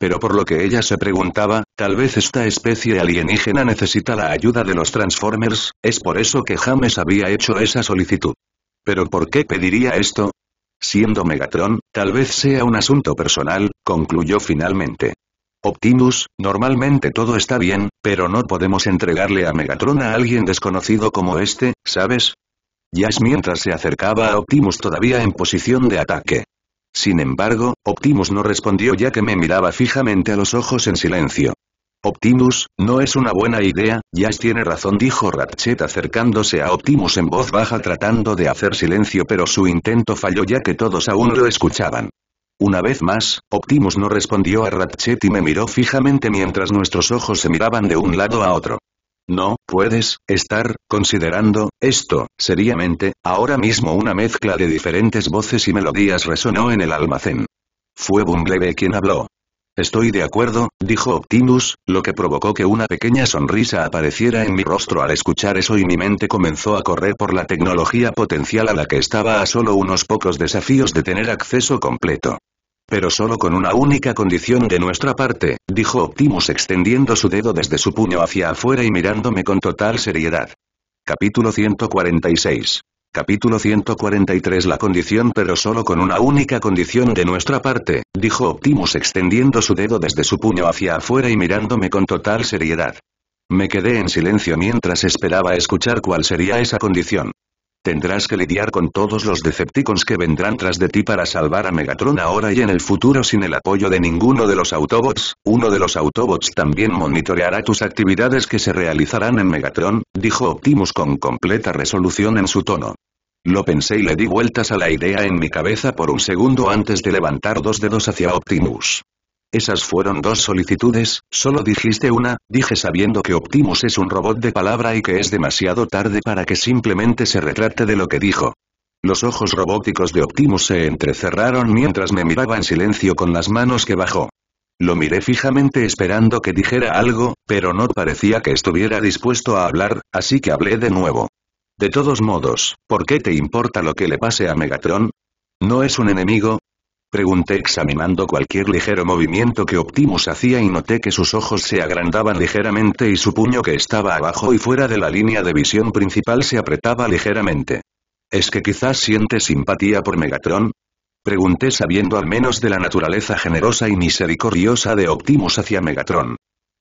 Pero por lo que ella se preguntaba, tal vez esta especie alienígena necesita la ayuda de los Transformers, es por eso que James había hecho esa solicitud. ¿Pero por qué pediría esto? Siendo Megatron, tal vez sea un asunto personal, concluyó finalmente. Optimus, normalmente todo está bien, pero no podemos entregarle a Megatron a alguien desconocido como este, ¿sabes? Jazz mientras se acercaba a Optimus todavía en posición de ataque. Sin embargo, Optimus no respondió ya que me miraba fijamente a los ojos en silencio. Optimus, no es una buena idea, Jazz tiene razón dijo Ratchet acercándose a Optimus en voz baja tratando de hacer silencio pero su intento falló ya que todos aún lo escuchaban. Una vez más, Optimus no respondió a Ratchet y me miró fijamente mientras nuestros ojos se miraban de un lado a otro. No, puedes, estar, considerando, esto, seriamente, ahora mismo una mezcla de diferentes voces y melodías resonó en el almacén. Fue Bumblebee quien habló. Estoy de acuerdo, dijo Optimus, lo que provocó que una pequeña sonrisa apareciera en mi rostro al escuchar eso y mi mente comenzó a correr por la tecnología potencial a la que estaba a solo unos pocos desafíos de tener acceso completo. Pero solo con una única condición de nuestra parte, dijo Optimus extendiendo su dedo desde su puño hacia afuera y mirándome con total seriedad. Capítulo 146 Capítulo 143 La condición pero solo con una única condición de nuestra parte, dijo Optimus extendiendo su dedo desde su puño hacia afuera y mirándome con total seriedad. Me quedé en silencio mientras esperaba escuchar cuál sería esa condición. Tendrás que lidiar con todos los Decepticons que vendrán tras de ti para salvar a Megatron ahora y en el futuro sin el apoyo de ninguno de los Autobots. Uno de los Autobots también monitoreará tus actividades que se realizarán en Megatron, dijo Optimus con completa resolución en su tono. Lo pensé y le di vueltas a la idea en mi cabeza por un segundo antes de levantar dos dedos hacia Optimus. Esas fueron dos solicitudes, solo dijiste una, dije sabiendo que Optimus es un robot de palabra y que es demasiado tarde para que simplemente se retrate de lo que dijo. Los ojos robóticos de Optimus se entrecerraron mientras me miraba en silencio con las manos que bajó. Lo miré fijamente esperando que dijera algo, pero no parecía que estuviera dispuesto a hablar, así que hablé de nuevo. De todos modos, ¿por qué te importa lo que le pase a Megatron? No es un enemigo, Pregunté examinando cualquier ligero movimiento que Optimus hacía y noté que sus ojos se agrandaban ligeramente y su puño que estaba abajo y fuera de la línea de visión principal se apretaba ligeramente. ¿Es que quizás siente simpatía por Megatron? Pregunté sabiendo al menos de la naturaleza generosa y misericordiosa de Optimus hacia Megatron.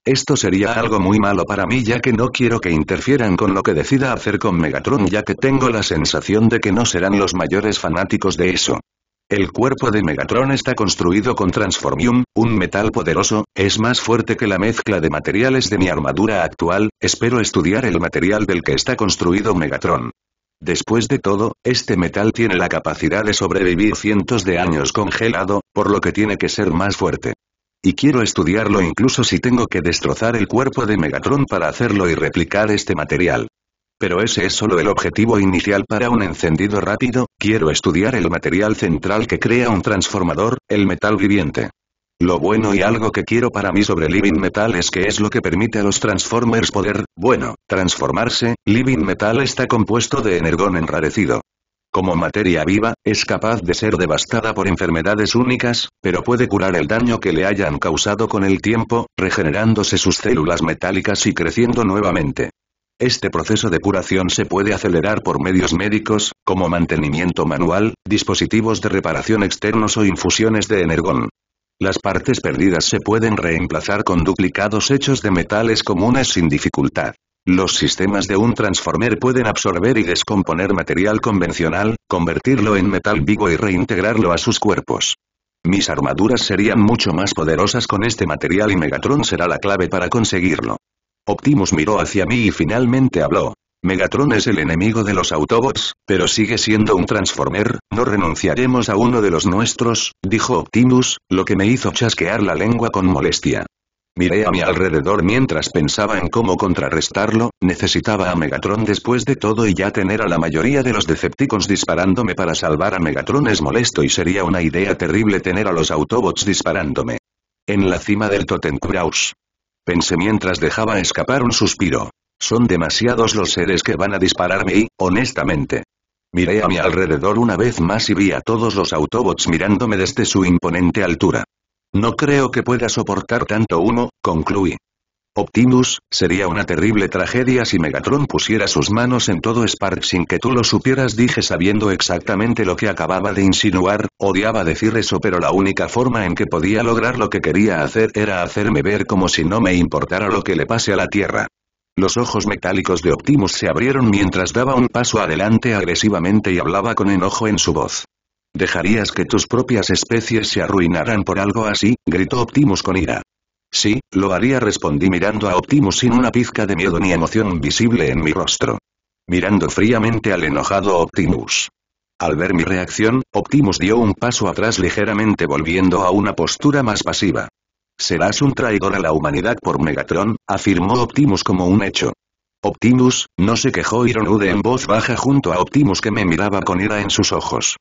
Esto sería algo muy malo para mí ya que no quiero que interfieran con lo que decida hacer con Megatron ya que tengo la sensación de que no serán los mayores fanáticos de eso. El cuerpo de Megatron está construido con Transformium, un metal poderoso, es más fuerte que la mezcla de materiales de mi armadura actual, espero estudiar el material del que está construido Megatron. Después de todo, este metal tiene la capacidad de sobrevivir cientos de años congelado, por lo que tiene que ser más fuerte. Y quiero estudiarlo incluso si tengo que destrozar el cuerpo de Megatron para hacerlo y replicar este material. Pero ese es solo el objetivo inicial para un encendido rápido, quiero estudiar el material central que crea un transformador, el metal viviente. Lo bueno y algo que quiero para mí sobre Living Metal es que es lo que permite a los Transformers poder, bueno, transformarse, Living Metal está compuesto de energón enrarecido. Como materia viva, es capaz de ser devastada por enfermedades únicas, pero puede curar el daño que le hayan causado con el tiempo, regenerándose sus células metálicas y creciendo nuevamente. Este proceso de curación se puede acelerar por medios médicos, como mantenimiento manual, dispositivos de reparación externos o infusiones de energón. Las partes perdidas se pueden reemplazar con duplicados hechos de metales comunes sin dificultad. Los sistemas de un transformer pueden absorber y descomponer material convencional, convertirlo en metal vivo y reintegrarlo a sus cuerpos. Mis armaduras serían mucho más poderosas con este material y Megatron será la clave para conseguirlo. Optimus miró hacia mí y finalmente habló. Megatron es el enemigo de los Autobots, pero sigue siendo un Transformer, no renunciaremos a uno de los nuestros, dijo Optimus, lo que me hizo chasquear la lengua con molestia. Miré a mi alrededor mientras pensaba en cómo contrarrestarlo, necesitaba a Megatron después de todo y ya tener a la mayoría de los Decepticons disparándome para salvar a Megatron es molesto y sería una idea terrible tener a los Autobots disparándome. En la cima del Totem pensé mientras dejaba escapar un suspiro. Son demasiados los seres que van a dispararme y, honestamente. Miré a mi alrededor una vez más y vi a todos los Autobots mirándome desde su imponente altura. No creo que pueda soportar tanto uno, concluí. Optimus, sería una terrible tragedia si Megatron pusiera sus manos en todo Spark sin que tú lo supieras dije sabiendo exactamente lo que acababa de insinuar, odiaba decir eso pero la única forma en que podía lograr lo que quería hacer era hacerme ver como si no me importara lo que le pase a la Tierra. Los ojos metálicos de Optimus se abrieron mientras daba un paso adelante agresivamente y hablaba con enojo en su voz. ¿Dejarías que tus propias especies se arruinaran por algo así? gritó Optimus con ira. Sí, lo haría respondí mirando a Optimus sin una pizca de miedo ni emoción visible en mi rostro. Mirando fríamente al enojado Optimus. Al ver mi reacción, Optimus dio un paso atrás ligeramente volviendo a una postura más pasiva. Serás un traidor a la humanidad por Megatron, afirmó Optimus como un hecho. Optimus, no se quejó Ironude en voz baja junto a Optimus que me miraba con ira en sus ojos.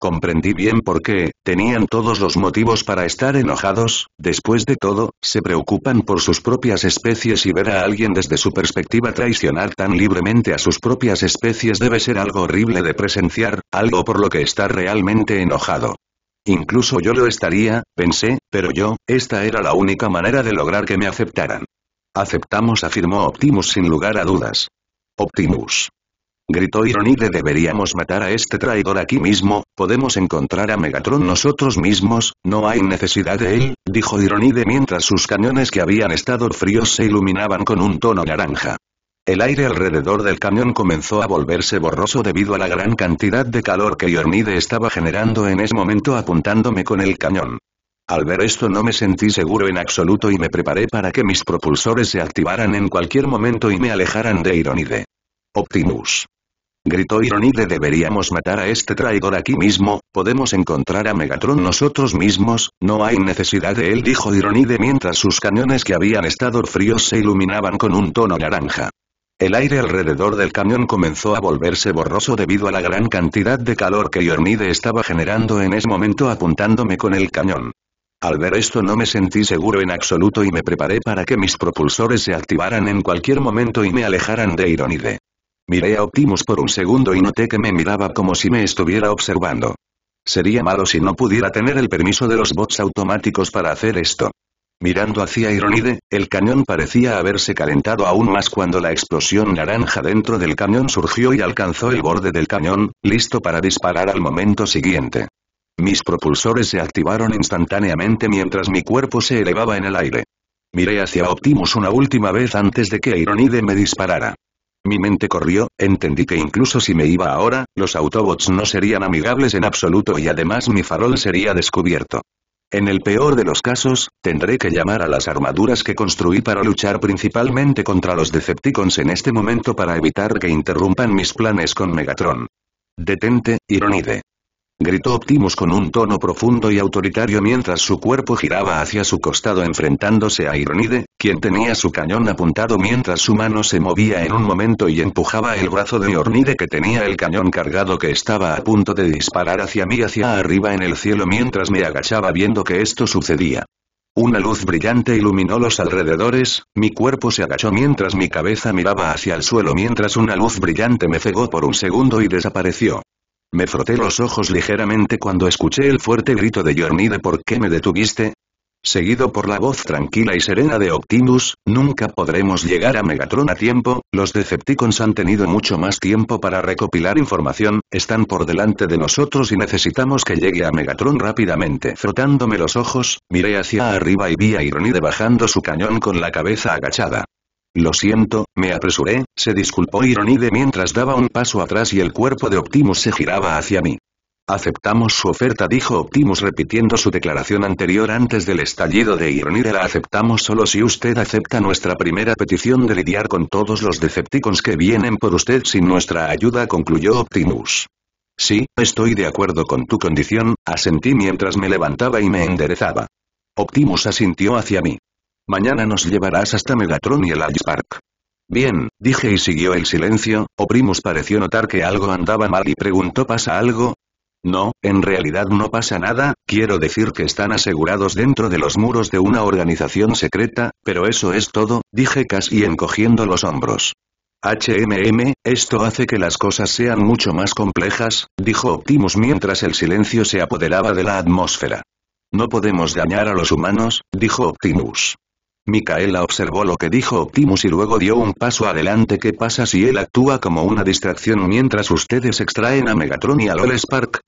Comprendí bien por qué, tenían todos los motivos para estar enojados, después de todo, se preocupan por sus propias especies y ver a alguien desde su perspectiva traicionar tan libremente a sus propias especies debe ser algo horrible de presenciar, algo por lo que está realmente enojado. Incluso yo lo estaría, pensé, pero yo, esta era la única manera de lograr que me aceptaran. Aceptamos afirmó Optimus sin lugar a dudas. Optimus. Gritó Ironide deberíamos matar a este traidor aquí mismo, podemos encontrar a Megatron nosotros mismos, no hay necesidad de él, dijo Ironide mientras sus cañones que habían estado fríos se iluminaban con un tono naranja. El aire alrededor del cañón comenzó a volverse borroso debido a la gran cantidad de calor que Ironide estaba generando en ese momento apuntándome con el cañón. Al ver esto no me sentí seguro en absoluto y me preparé para que mis propulsores se activaran en cualquier momento y me alejaran de Ironide. Optimus. Gritó Ironide deberíamos matar a este traidor aquí mismo, podemos encontrar a Megatron nosotros mismos, no hay necesidad de él dijo Ironide mientras sus cañones que habían estado fríos se iluminaban con un tono naranja. El aire alrededor del cañón comenzó a volverse borroso debido a la gran cantidad de calor que Ironide estaba generando en ese momento apuntándome con el cañón. Al ver esto no me sentí seguro en absoluto y me preparé para que mis propulsores se activaran en cualquier momento y me alejaran de Ironide. Miré a Optimus por un segundo y noté que me miraba como si me estuviera observando. Sería malo si no pudiera tener el permiso de los bots automáticos para hacer esto. Mirando hacia Ironide, el cañón parecía haberse calentado aún más cuando la explosión naranja dentro del cañón surgió y alcanzó el borde del cañón, listo para disparar al momento siguiente. Mis propulsores se activaron instantáneamente mientras mi cuerpo se elevaba en el aire. Miré hacia Optimus una última vez antes de que Ironide me disparara. Mi mente corrió, entendí que incluso si me iba ahora, los Autobots no serían amigables en absoluto y además mi farol sería descubierto. En el peor de los casos, tendré que llamar a las armaduras que construí para luchar principalmente contra los Decepticons en este momento para evitar que interrumpan mis planes con Megatron. Detente, Ironide gritó Optimus con un tono profundo y autoritario mientras su cuerpo giraba hacia su costado enfrentándose a Ironide, quien tenía su cañón apuntado mientras su mano se movía en un momento y empujaba el brazo de Ironide que tenía el cañón cargado que estaba a punto de disparar hacia mí hacia arriba en el cielo mientras me agachaba viendo que esto sucedía. Una luz brillante iluminó los alrededores, mi cuerpo se agachó mientras mi cabeza miraba hacia el suelo mientras una luz brillante me cegó por un segundo y desapareció. Me froté los ojos ligeramente cuando escuché el fuerte grito de Yornide de ¿por qué me detuviste? Seguido por la voz tranquila y serena de Optimus, nunca podremos llegar a Megatron a tiempo, los Decepticons han tenido mucho más tiempo para recopilar información, están por delante de nosotros y necesitamos que llegue a Megatron rápidamente. Frotándome los ojos, miré hacia arriba y vi a Ironide bajando su cañón con la cabeza agachada. Lo siento, me apresuré, se disculpó Ironide mientras daba un paso atrás y el cuerpo de Optimus se giraba hacia mí. Aceptamos su oferta dijo Optimus repitiendo su declaración anterior antes del estallido de Ironide la aceptamos solo si usted acepta nuestra primera petición de lidiar con todos los Decepticons que vienen por usted sin nuestra ayuda concluyó Optimus. Sí, estoy de acuerdo con tu condición, asentí mientras me levantaba y me enderezaba. Optimus asintió hacia mí. Mañana nos llevarás hasta Megatron y el Ice Park. Bien, dije y siguió el silencio, Primus pareció notar que algo andaba mal y preguntó ¿pasa algo? No, en realidad no pasa nada, quiero decir que están asegurados dentro de los muros de una organización secreta, pero eso es todo, dije casi encogiendo los hombros. HMM, esto hace que las cosas sean mucho más complejas, dijo Optimus mientras el silencio se apoderaba de la atmósfera. No podemos dañar a los humanos, dijo Optimus. Micaela observó lo que dijo Optimus y luego dio un paso adelante. ¿Qué pasa si él actúa como una distracción mientras ustedes extraen a Megatron y a Lol Spark?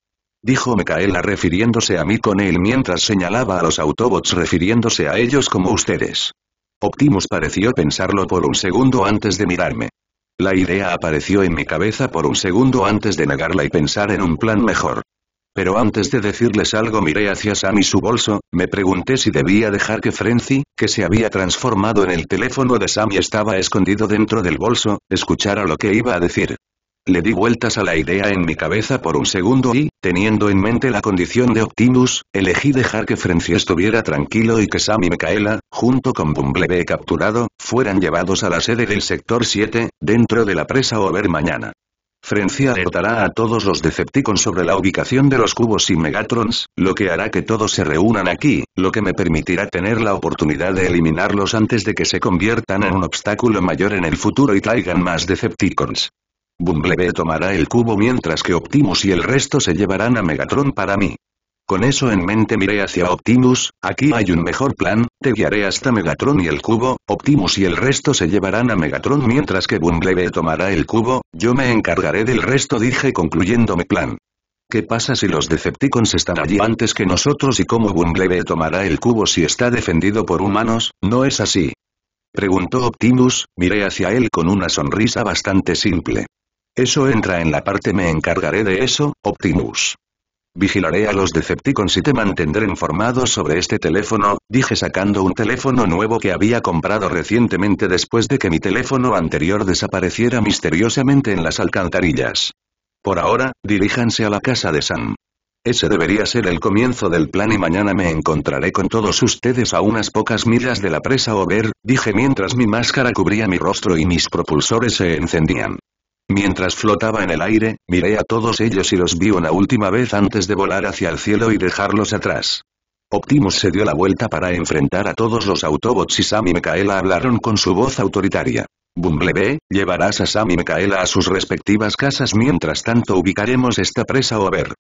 Dijo Micaela refiriéndose a mí con él mientras señalaba a los Autobots refiriéndose a ellos como ustedes. Optimus pareció pensarlo por un segundo antes de mirarme. La idea apareció en mi cabeza por un segundo antes de negarla y pensar en un plan mejor. Pero antes de decirles algo miré hacia Sam y su bolso, me pregunté si debía dejar que Frenzy, que se había transformado en el teléfono de Sam y estaba escondido dentro del bolso, escuchara lo que iba a decir. Le di vueltas a la idea en mi cabeza por un segundo y, teniendo en mente la condición de Optimus, elegí dejar que Frenzy estuviera tranquilo y que Sam y Micaela, junto con Bumblebee capturado, fueran llevados a la sede del Sector 7, dentro de la presa ver mañana. Francia alertará a todos los Decepticons sobre la ubicación de los cubos y Megatrons, lo que hará que todos se reúnan aquí, lo que me permitirá tener la oportunidad de eliminarlos antes de que se conviertan en un obstáculo mayor en el futuro y traigan más Decepticons. Bumblebee tomará el cubo mientras que Optimus y el resto se llevarán a Megatron para mí. Con eso en mente miré hacia Optimus, aquí hay un mejor plan, te guiaré hasta Megatron y el cubo, Optimus y el resto se llevarán a Megatron mientras que Bumblebee tomará el cubo, yo me encargaré del resto dije concluyendo mi plan. ¿Qué pasa si los Decepticons están allí antes que nosotros y cómo Bumblebee tomará el cubo si está defendido por humanos? No es así. Preguntó Optimus, miré hacia él con una sonrisa bastante simple. Eso entra en la parte me encargaré de eso, Optimus. Vigilaré a los Decepticons y te mantendré informado sobre este teléfono, dije sacando un teléfono nuevo que había comprado recientemente después de que mi teléfono anterior desapareciera misteriosamente en las alcantarillas. Por ahora, diríjanse a la casa de Sam. Ese debería ser el comienzo del plan y mañana me encontraré con todos ustedes a unas pocas millas de la presa Over, dije mientras mi máscara cubría mi rostro y mis propulsores se encendían. Mientras flotaba en el aire, miré a todos ellos y los vi una última vez antes de volar hacia el cielo y dejarlos atrás. Optimus se dio la vuelta para enfrentar a todos los Autobots y Sam y Micaela hablaron con su voz autoritaria. Bumblebee, llevarás a Sam y Micaela a sus respectivas casas mientras tanto ubicaremos esta presa o ver.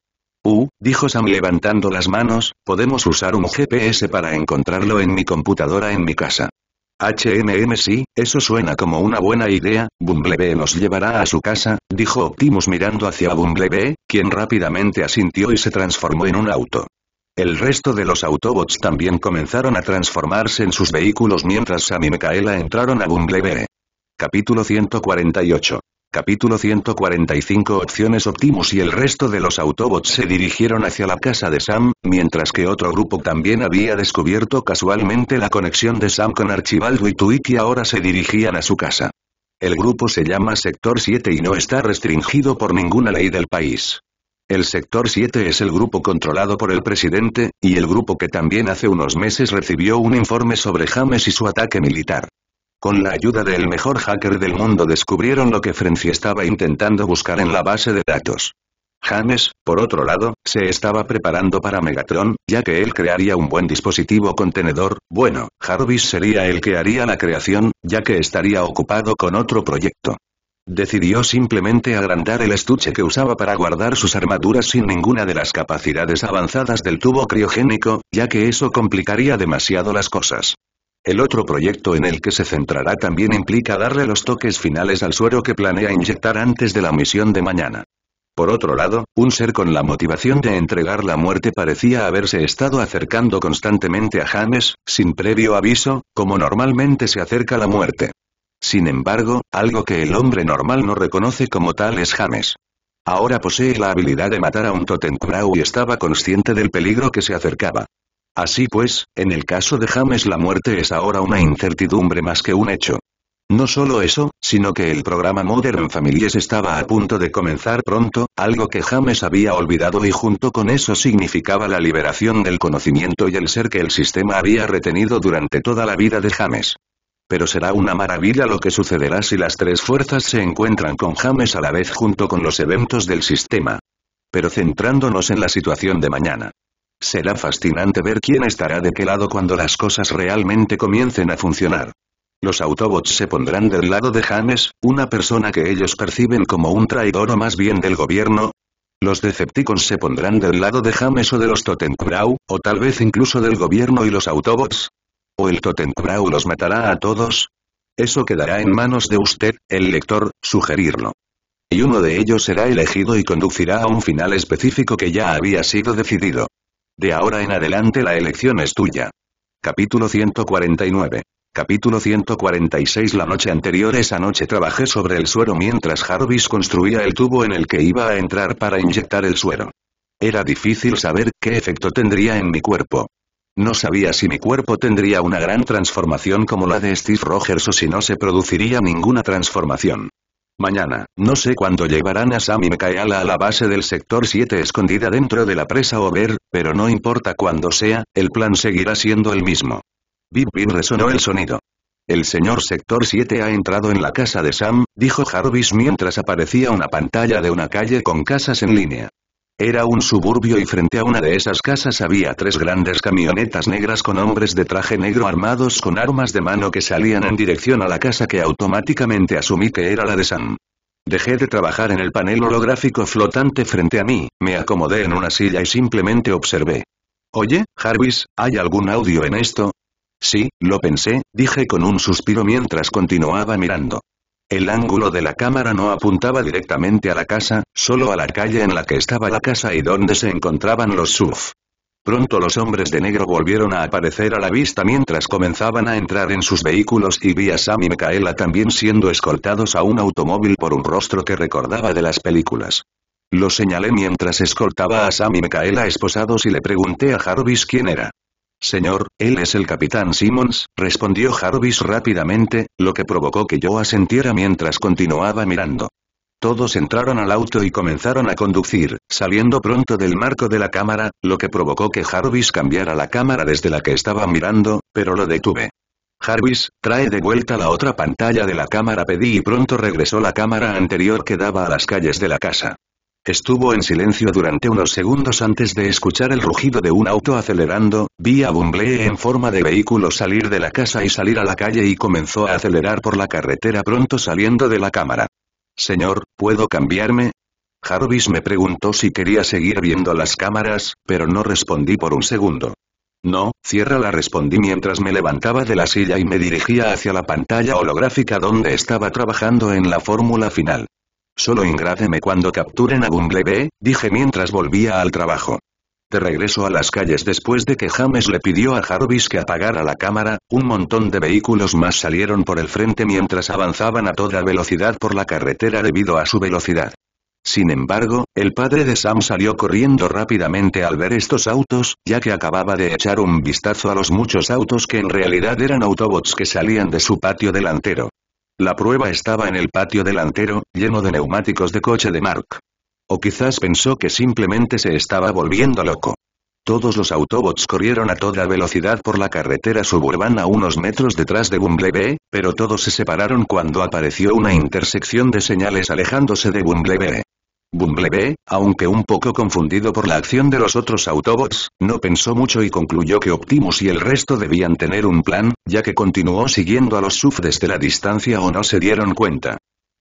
Uh, dijo Sam levantando las manos, podemos usar un GPS para encontrarlo en mi computadora en mi casa. HMM sí, eso suena como una buena idea, Bumblebee los llevará a su casa, dijo Optimus mirando hacia Bumblebee, quien rápidamente asintió y se transformó en un auto. El resto de los Autobots también comenzaron a transformarse en sus vehículos mientras Sam y Micaela entraron a Bumblebee. Capítulo 148 Capítulo 145 Opciones Optimus y el resto de los Autobots se dirigieron hacia la casa de Sam, mientras que otro grupo también había descubierto casualmente la conexión de Sam con Archibaldo y Tui y ahora se dirigían a su casa. El grupo se llama Sector 7 y no está restringido por ninguna ley del país. El Sector 7 es el grupo controlado por el presidente, y el grupo que también hace unos meses recibió un informe sobre James y su ataque militar. Con la ayuda del mejor hacker del mundo descubrieron lo que Frenzy estaba intentando buscar en la base de datos. James, por otro lado, se estaba preparando para Megatron, ya que él crearía un buen dispositivo contenedor, bueno, Jarvis sería el que haría la creación, ya que estaría ocupado con otro proyecto. Decidió simplemente agrandar el estuche que usaba para guardar sus armaduras sin ninguna de las capacidades avanzadas del tubo criogénico, ya que eso complicaría demasiado las cosas. El otro proyecto en el que se centrará también implica darle los toques finales al suero que planea inyectar antes de la misión de mañana. Por otro lado, un ser con la motivación de entregar la muerte parecía haberse estado acercando constantemente a James, sin previo aviso, como normalmente se acerca la muerte. Sin embargo, algo que el hombre normal no reconoce como tal es James. Ahora posee la habilidad de matar a un brau y estaba consciente del peligro que se acercaba. Así pues, en el caso de James la muerte es ahora una incertidumbre más que un hecho. No solo eso, sino que el programa Modern Families estaba a punto de comenzar pronto, algo que James había olvidado y junto con eso significaba la liberación del conocimiento y el ser que el sistema había retenido durante toda la vida de James. Pero será una maravilla lo que sucederá si las tres fuerzas se encuentran con James a la vez junto con los eventos del sistema. Pero centrándonos en la situación de mañana. Será fascinante ver quién estará de qué lado cuando las cosas realmente comiencen a funcionar. Los Autobots se pondrán del lado de James, una persona que ellos perciben como un traidor o más bien del gobierno. Los Decepticons se pondrán del lado de James o de los Totenkurau, o tal vez incluso del gobierno y los Autobots. ¿O el Totenkurau los matará a todos? Eso quedará en manos de usted, el lector, sugerirlo. Y uno de ellos será elegido y conducirá a un final específico que ya había sido decidido. De ahora en adelante la elección es tuya. Capítulo 149. Capítulo 146 La noche anterior esa noche trabajé sobre el suero mientras Jarvis construía el tubo en el que iba a entrar para inyectar el suero. Era difícil saber qué efecto tendría en mi cuerpo. No sabía si mi cuerpo tendría una gran transformación como la de Steve Rogers o si no se produciría ninguna transformación. Mañana, no sé cuándo llevarán a Sam y Mikayala a la base del sector 7 escondida dentro de la presa Over, pero no importa cuándo sea, el plan seguirá siendo el mismo. Bip bip resonó el sonido. El señor sector 7 ha entrado en la casa de Sam, dijo Jarvis mientras aparecía una pantalla de una calle con casas en línea. Era un suburbio y frente a una de esas casas había tres grandes camionetas negras con hombres de traje negro armados con armas de mano que salían en dirección a la casa que automáticamente asumí que era la de Sam. Dejé de trabajar en el panel holográfico flotante frente a mí, me acomodé en una silla y simplemente observé. Oye, Jarvis, ¿hay algún audio en esto? Sí, lo pensé, dije con un suspiro mientras continuaba mirando. El ángulo de la cámara no apuntaba directamente a la casa, solo a la calle en la que estaba la casa y donde se encontraban los SUF. Pronto los hombres de negro volvieron a aparecer a la vista mientras comenzaban a entrar en sus vehículos y vi a Sam y Micaela también siendo escoltados a un automóvil por un rostro que recordaba de las películas. Lo señalé mientras escoltaba a Sam y Micaela esposados y le pregunté a Jarvis quién era. Señor, él es el capitán Simmons, respondió Jarvis rápidamente, lo que provocó que yo asentiera mientras continuaba mirando. Todos entraron al auto y comenzaron a conducir, saliendo pronto del marco de la cámara, lo que provocó que Jarvis cambiara la cámara desde la que estaba mirando, pero lo detuve. Jarvis, trae de vuelta la otra pantalla de la cámara pedí y pronto regresó la cámara anterior que daba a las calles de la casa. Estuvo en silencio durante unos segundos antes de escuchar el rugido de un auto acelerando, vi a Bumblee en forma de vehículo salir de la casa y salir a la calle y comenzó a acelerar por la carretera pronto saliendo de la cámara. Señor, ¿puedo cambiarme? Jarvis me preguntó si quería seguir viendo las cámaras, pero no respondí por un segundo. No, cierra la respondí mientras me levantaba de la silla y me dirigía hacia la pantalla holográfica donde estaba trabajando en la fórmula final. Solo ingrádeme cuando capturen a Bumblebee, dije mientras volvía al trabajo. De regreso a las calles después de que James le pidió a Jarvis que apagara la cámara, un montón de vehículos más salieron por el frente mientras avanzaban a toda velocidad por la carretera debido a su velocidad. Sin embargo, el padre de Sam salió corriendo rápidamente al ver estos autos, ya que acababa de echar un vistazo a los muchos autos que en realidad eran autobots que salían de su patio delantero. La prueba estaba en el patio delantero, lleno de neumáticos de coche de Mark. O quizás pensó que simplemente se estaba volviendo loco. Todos los Autobots corrieron a toda velocidad por la carretera suburbana unos metros detrás de Bumblebee, pero todos se separaron cuando apareció una intersección de señales alejándose de Bumblebee. Bumblebee, aunque un poco confundido por la acción de los otros Autobots, no pensó mucho y concluyó que Optimus y el resto debían tener un plan, ya que continuó siguiendo a los SUF desde la distancia o no se dieron cuenta.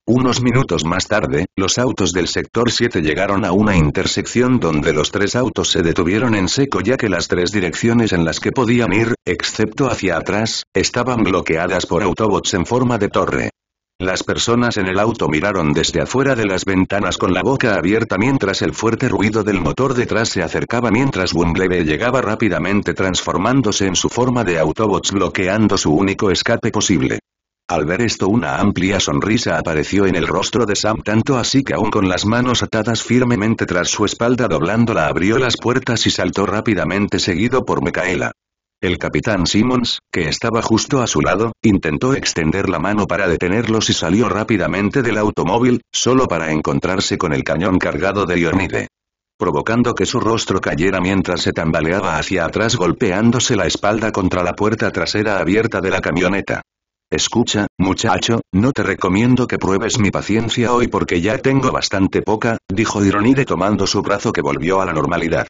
Unos minutos más tarde, los autos del sector 7 llegaron a una intersección donde los tres autos se detuvieron en seco ya que las tres direcciones en las que podían ir, excepto hacia atrás, estaban bloqueadas por Autobots en forma de torre. Las personas en el auto miraron desde afuera de las ventanas con la boca abierta mientras el fuerte ruido del motor detrás se acercaba mientras Bumblebee llegaba rápidamente transformándose en su forma de Autobots bloqueando su único escape posible. Al ver esto una amplia sonrisa apareció en el rostro de Sam tanto así que aún con las manos atadas firmemente tras su espalda doblándola abrió las puertas y saltó rápidamente seguido por Micaela. El capitán Simmons, que estaba justo a su lado, intentó extender la mano para detenerlos y salió rápidamente del automóvil, solo para encontrarse con el cañón cargado de Ironide. Provocando que su rostro cayera mientras se tambaleaba hacia atrás golpeándose la espalda contra la puerta trasera abierta de la camioneta. Escucha, muchacho, no te recomiendo que pruebes mi paciencia hoy porque ya tengo bastante poca, dijo Ironide tomando su brazo que volvió a la normalidad.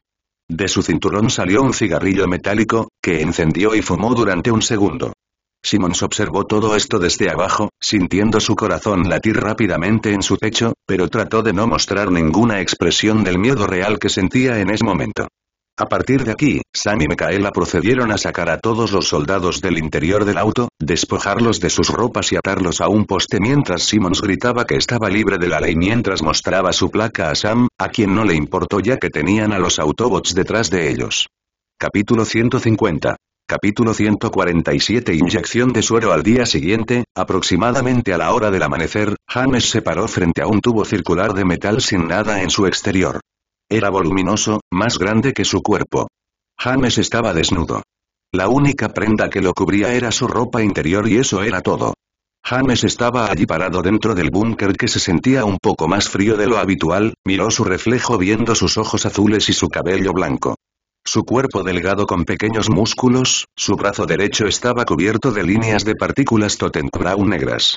De su cinturón salió un cigarrillo metálico, que encendió y fumó durante un segundo. Simmons observó todo esto desde abajo, sintiendo su corazón latir rápidamente en su pecho, pero trató de no mostrar ninguna expresión del miedo real que sentía en ese momento. A partir de aquí, Sam y Micaela procedieron a sacar a todos los soldados del interior del auto, despojarlos de sus ropas y atarlos a un poste mientras Simmons gritaba que estaba libre de la ley mientras mostraba su placa a Sam, a quien no le importó ya que tenían a los Autobots detrás de ellos. Capítulo 150. Capítulo 147 Inyección de suero Al día siguiente, aproximadamente a la hora del amanecer, James se paró frente a un tubo circular de metal sin nada en su exterior. Era voluminoso, más grande que su cuerpo. James estaba desnudo. La única prenda que lo cubría era su ropa interior y eso era todo. James estaba allí parado dentro del búnker que se sentía un poco más frío de lo habitual, miró su reflejo viendo sus ojos azules y su cabello blanco. Su cuerpo delgado con pequeños músculos, su brazo derecho estaba cubierto de líneas de partículas Totem Brown negras.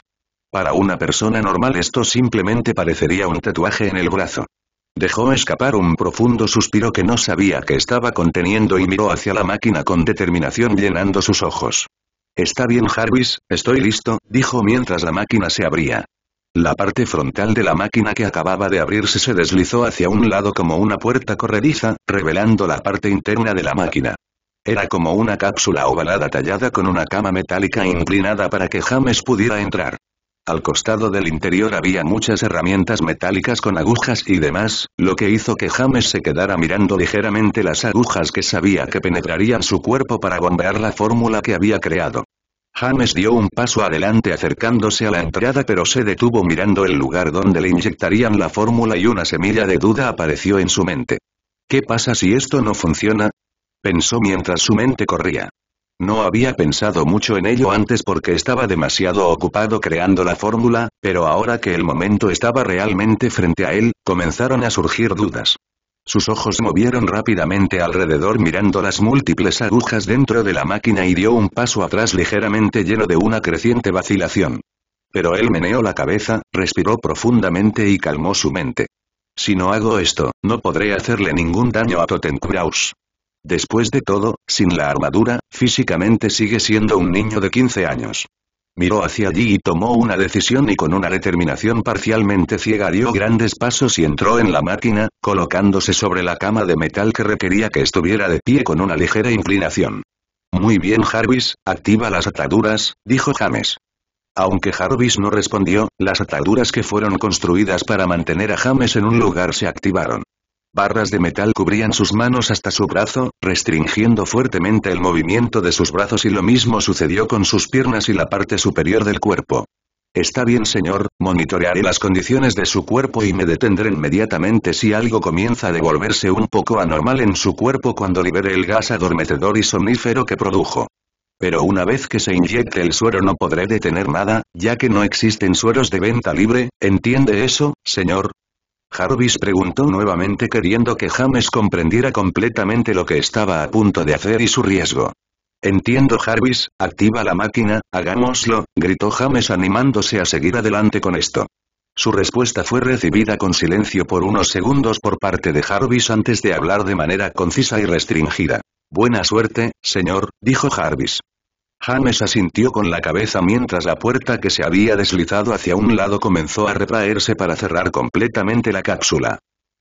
Para una persona normal esto simplemente parecería un tatuaje en el brazo. Dejó escapar un profundo suspiro que no sabía que estaba conteniendo y miró hacia la máquina con determinación llenando sus ojos. Está bien Jarvis, estoy listo, dijo mientras la máquina se abría. La parte frontal de la máquina que acababa de abrirse se deslizó hacia un lado como una puerta corrediza, revelando la parte interna de la máquina. Era como una cápsula ovalada tallada con una cama metálica inclinada para que James pudiera entrar. Al costado del interior había muchas herramientas metálicas con agujas y demás, lo que hizo que James se quedara mirando ligeramente las agujas que sabía que penetrarían su cuerpo para bombear la fórmula que había creado. James dio un paso adelante acercándose a la entrada pero se detuvo mirando el lugar donde le inyectarían la fórmula y una semilla de duda apareció en su mente. ¿Qué pasa si esto no funciona? pensó mientras su mente corría. No había pensado mucho en ello antes porque estaba demasiado ocupado creando la fórmula, pero ahora que el momento estaba realmente frente a él, comenzaron a surgir dudas. Sus ojos movieron rápidamente alrededor mirando las múltiples agujas dentro de la máquina y dio un paso atrás ligeramente lleno de una creciente vacilación. Pero él meneó la cabeza, respiró profundamente y calmó su mente. Si no hago esto, no podré hacerle ningún daño a Totenkraus. Después de todo, sin la armadura, físicamente sigue siendo un niño de 15 años. Miró hacia allí y tomó una decisión y con una determinación parcialmente ciega dio grandes pasos y entró en la máquina, colocándose sobre la cama de metal que requería que estuviera de pie con una ligera inclinación. Muy bien Jarvis, activa las ataduras, dijo James. Aunque Jarvis no respondió, las ataduras que fueron construidas para mantener a James en un lugar se activaron. Barras de metal cubrían sus manos hasta su brazo, restringiendo fuertemente el movimiento de sus brazos y lo mismo sucedió con sus piernas y la parte superior del cuerpo. Está bien señor, monitorearé las condiciones de su cuerpo y me detendré inmediatamente si algo comienza a devolverse un poco anormal en su cuerpo cuando libere el gas adormecedor y somnífero que produjo. Pero una vez que se inyecte el suero no podré detener nada, ya que no existen sueros de venta libre, ¿entiende eso, señor? Jarvis preguntó nuevamente queriendo que James comprendiera completamente lo que estaba a punto de hacer y su riesgo. Entiendo Jarvis, activa la máquina, hagámoslo, gritó James animándose a seguir adelante con esto. Su respuesta fue recibida con silencio por unos segundos por parte de Jarvis antes de hablar de manera concisa y restringida. Buena suerte, señor, dijo Jarvis. James asintió con la cabeza mientras la puerta que se había deslizado hacia un lado comenzó a retraerse para cerrar completamente la cápsula.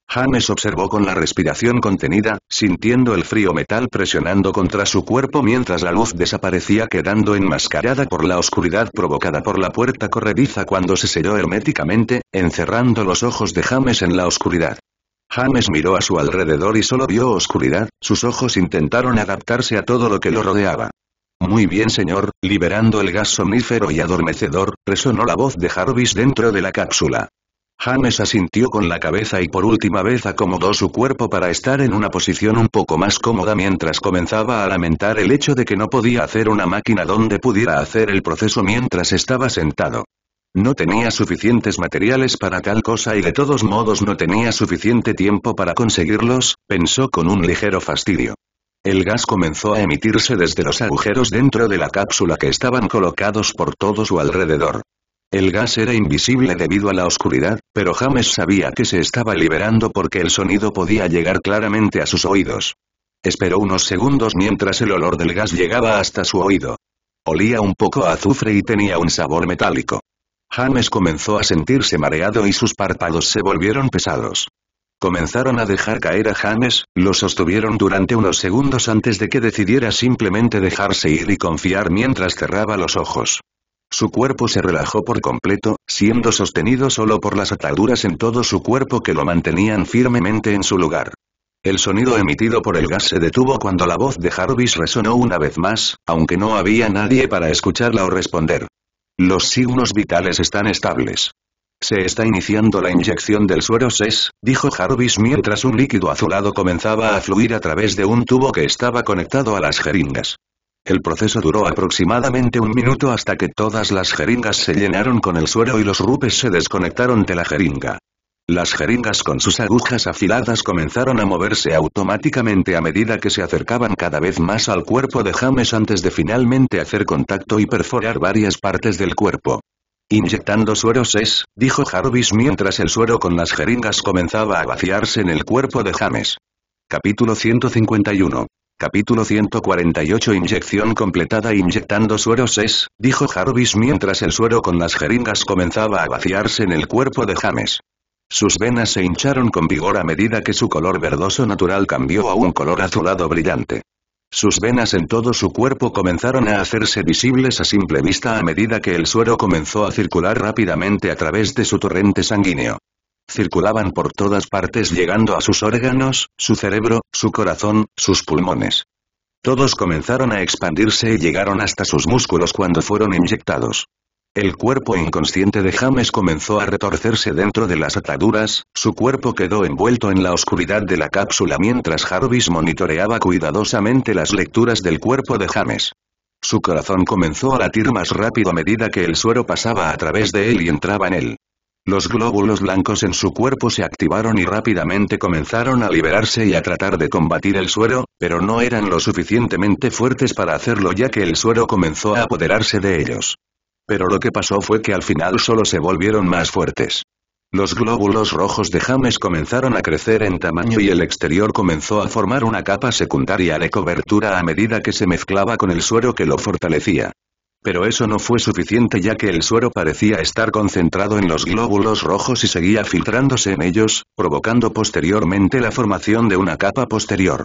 James observó con la respiración contenida, sintiendo el frío metal presionando contra su cuerpo mientras la luz desaparecía quedando enmascarada por la oscuridad provocada por la puerta corrediza cuando se selló herméticamente, encerrando los ojos de James en la oscuridad. James miró a su alrededor y solo vio oscuridad, sus ojos intentaron adaptarse a todo lo que lo rodeaba. Muy bien señor, liberando el gas somnífero y adormecedor, resonó la voz de Jarvis dentro de la cápsula. James asintió con la cabeza y por última vez acomodó su cuerpo para estar en una posición un poco más cómoda mientras comenzaba a lamentar el hecho de que no podía hacer una máquina donde pudiera hacer el proceso mientras estaba sentado. No tenía suficientes materiales para tal cosa y de todos modos no tenía suficiente tiempo para conseguirlos, pensó con un ligero fastidio. El gas comenzó a emitirse desde los agujeros dentro de la cápsula que estaban colocados por todo su alrededor. El gas era invisible debido a la oscuridad, pero James sabía que se estaba liberando porque el sonido podía llegar claramente a sus oídos. Esperó unos segundos mientras el olor del gas llegaba hasta su oído. Olía un poco a azufre y tenía un sabor metálico. James comenzó a sentirse mareado y sus párpados se volvieron pesados. Comenzaron a dejar caer a James, lo sostuvieron durante unos segundos antes de que decidiera simplemente dejarse ir y confiar mientras cerraba los ojos. Su cuerpo se relajó por completo, siendo sostenido solo por las ataduras en todo su cuerpo que lo mantenían firmemente en su lugar. El sonido emitido por el gas se detuvo cuando la voz de Jarvis resonó una vez más, aunque no había nadie para escucharla o responder. Los signos vitales están estables. Se está iniciando la inyección del suero SES, dijo Jarvis mientras un líquido azulado comenzaba a fluir a través de un tubo que estaba conectado a las jeringas. El proceso duró aproximadamente un minuto hasta que todas las jeringas se llenaron con el suero y los rupes se desconectaron de la jeringa. Las jeringas con sus agujas afiladas comenzaron a moverse automáticamente a medida que se acercaban cada vez más al cuerpo de James antes de finalmente hacer contacto y perforar varias partes del cuerpo. Inyectando sueros es, dijo Jarvis mientras el suero con las jeringas comenzaba a vaciarse en el cuerpo de James. Capítulo 151. Capítulo 148 Inyección completada Inyectando sueros es, dijo Jarvis mientras el suero con las jeringas comenzaba a vaciarse en el cuerpo de James. Sus venas se hincharon con vigor a medida que su color verdoso natural cambió a un color azulado brillante. Sus venas en todo su cuerpo comenzaron a hacerse visibles a simple vista a medida que el suero comenzó a circular rápidamente a través de su torrente sanguíneo. Circulaban por todas partes llegando a sus órganos, su cerebro, su corazón, sus pulmones. Todos comenzaron a expandirse y llegaron hasta sus músculos cuando fueron inyectados. El cuerpo inconsciente de James comenzó a retorcerse dentro de las ataduras, su cuerpo quedó envuelto en la oscuridad de la cápsula mientras Jarvis monitoreaba cuidadosamente las lecturas del cuerpo de James. Su corazón comenzó a latir más rápido a medida que el suero pasaba a través de él y entraba en él. Los glóbulos blancos en su cuerpo se activaron y rápidamente comenzaron a liberarse y a tratar de combatir el suero, pero no eran lo suficientemente fuertes para hacerlo ya que el suero comenzó a apoderarse de ellos. Pero lo que pasó fue que al final solo se volvieron más fuertes. Los glóbulos rojos de James comenzaron a crecer en tamaño y el exterior comenzó a formar una capa secundaria de cobertura a medida que se mezclaba con el suero que lo fortalecía. Pero eso no fue suficiente ya que el suero parecía estar concentrado en los glóbulos rojos y seguía filtrándose en ellos, provocando posteriormente la formación de una capa posterior.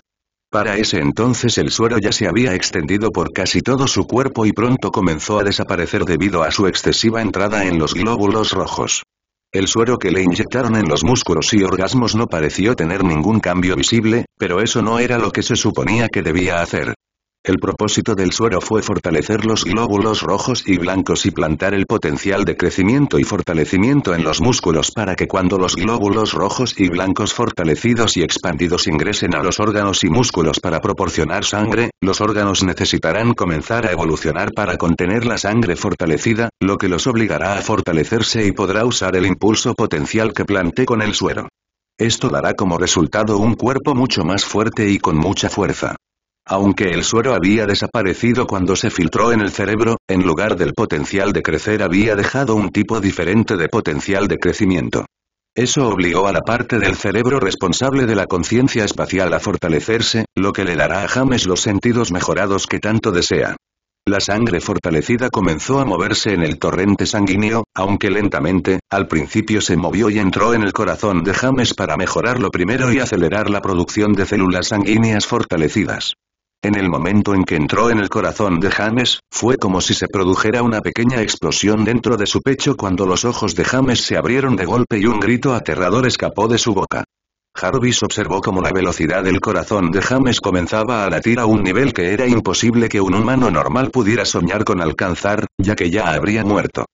Para ese entonces el suero ya se había extendido por casi todo su cuerpo y pronto comenzó a desaparecer debido a su excesiva entrada en los glóbulos rojos. El suero que le inyectaron en los músculos y orgasmos no pareció tener ningún cambio visible, pero eso no era lo que se suponía que debía hacer. El propósito del suero fue fortalecer los glóbulos rojos y blancos y plantar el potencial de crecimiento y fortalecimiento en los músculos para que cuando los glóbulos rojos y blancos fortalecidos y expandidos ingresen a los órganos y músculos para proporcionar sangre, los órganos necesitarán comenzar a evolucionar para contener la sangre fortalecida, lo que los obligará a fortalecerse y podrá usar el impulso potencial que planté con el suero. Esto dará como resultado un cuerpo mucho más fuerte y con mucha fuerza. Aunque el suero había desaparecido cuando se filtró en el cerebro, en lugar del potencial de crecer había dejado un tipo diferente de potencial de crecimiento. Eso obligó a la parte del cerebro responsable de la conciencia espacial a fortalecerse, lo que le dará a James los sentidos mejorados que tanto desea. La sangre fortalecida comenzó a moverse en el torrente sanguíneo, aunque lentamente, al principio se movió y entró en el corazón de James para mejorarlo primero y acelerar la producción de células sanguíneas fortalecidas. En el momento en que entró en el corazón de James, fue como si se produjera una pequeña explosión dentro de su pecho cuando los ojos de James se abrieron de golpe y un grito aterrador escapó de su boca. Jarvis observó como la velocidad del corazón de James comenzaba a latir a un nivel que era imposible que un humano normal pudiera soñar con alcanzar, ya que ya habría muerto.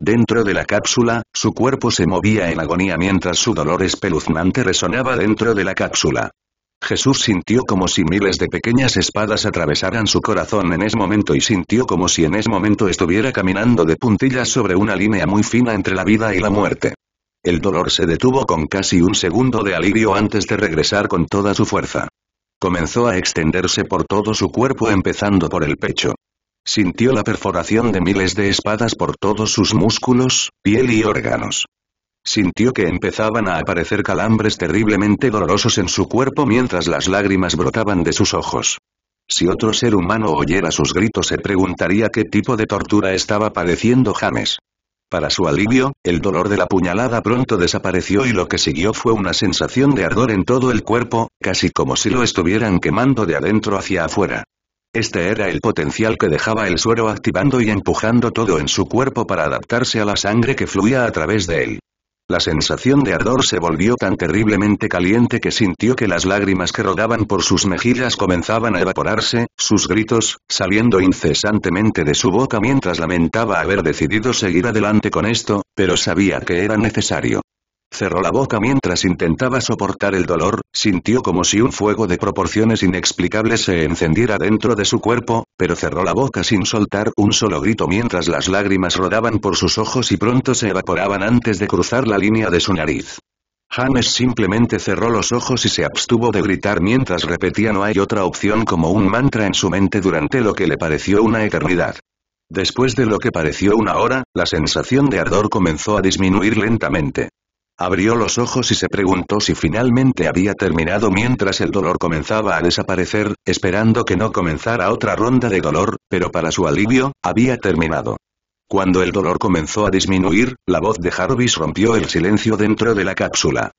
Dentro de la cápsula, su cuerpo se movía en agonía mientras su dolor espeluznante resonaba dentro de la cápsula. Jesús sintió como si miles de pequeñas espadas atravesaran su corazón en ese momento y sintió como si en ese momento estuviera caminando de puntillas sobre una línea muy fina entre la vida y la muerte. El dolor se detuvo con casi un segundo de alivio antes de regresar con toda su fuerza. Comenzó a extenderse por todo su cuerpo empezando por el pecho. Sintió la perforación de miles de espadas por todos sus músculos, piel y órganos. Sintió que empezaban a aparecer calambres terriblemente dolorosos en su cuerpo mientras las lágrimas brotaban de sus ojos. Si otro ser humano oyera sus gritos se preguntaría qué tipo de tortura estaba padeciendo James. Para su alivio, el dolor de la puñalada pronto desapareció y lo que siguió fue una sensación de ardor en todo el cuerpo, casi como si lo estuvieran quemando de adentro hacia afuera. Este era el potencial que dejaba el suero activando y empujando todo en su cuerpo para adaptarse a la sangre que fluía a través de él. La sensación de ardor se volvió tan terriblemente caliente que sintió que las lágrimas que rodaban por sus mejillas comenzaban a evaporarse, sus gritos, saliendo incesantemente de su boca mientras lamentaba haber decidido seguir adelante con esto, pero sabía que era necesario. Cerró la boca mientras intentaba soportar el dolor, sintió como si un fuego de proporciones inexplicables se encendiera dentro de su cuerpo, pero cerró la boca sin soltar un solo grito mientras las lágrimas rodaban por sus ojos y pronto se evaporaban antes de cruzar la línea de su nariz. Hannes simplemente cerró los ojos y se abstuvo de gritar mientras repetía no hay otra opción como un mantra en su mente durante lo que le pareció una eternidad. Después de lo que pareció una hora, la sensación de ardor comenzó a disminuir lentamente. Abrió los ojos y se preguntó si finalmente había terminado mientras el dolor comenzaba a desaparecer, esperando que no comenzara otra ronda de dolor, pero para su alivio, había terminado. Cuando el dolor comenzó a disminuir, la voz de Jarvis rompió el silencio dentro de la cápsula.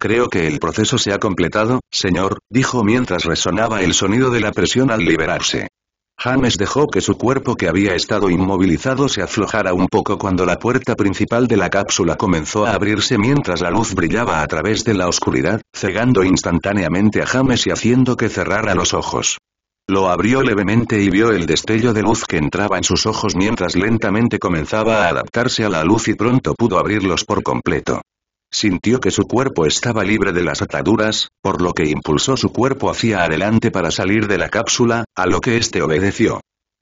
Creo que el proceso se ha completado, señor, dijo mientras resonaba el sonido de la presión al liberarse. James dejó que su cuerpo que había estado inmovilizado se aflojara un poco cuando la puerta principal de la cápsula comenzó a abrirse mientras la luz brillaba a través de la oscuridad, cegando instantáneamente a James y haciendo que cerrara los ojos. Lo abrió levemente y vio el destello de luz que entraba en sus ojos mientras lentamente comenzaba a adaptarse a la luz y pronto pudo abrirlos por completo. Sintió que su cuerpo estaba libre de las ataduras, por lo que impulsó su cuerpo hacia adelante para salir de la cápsula, a lo que éste obedeció.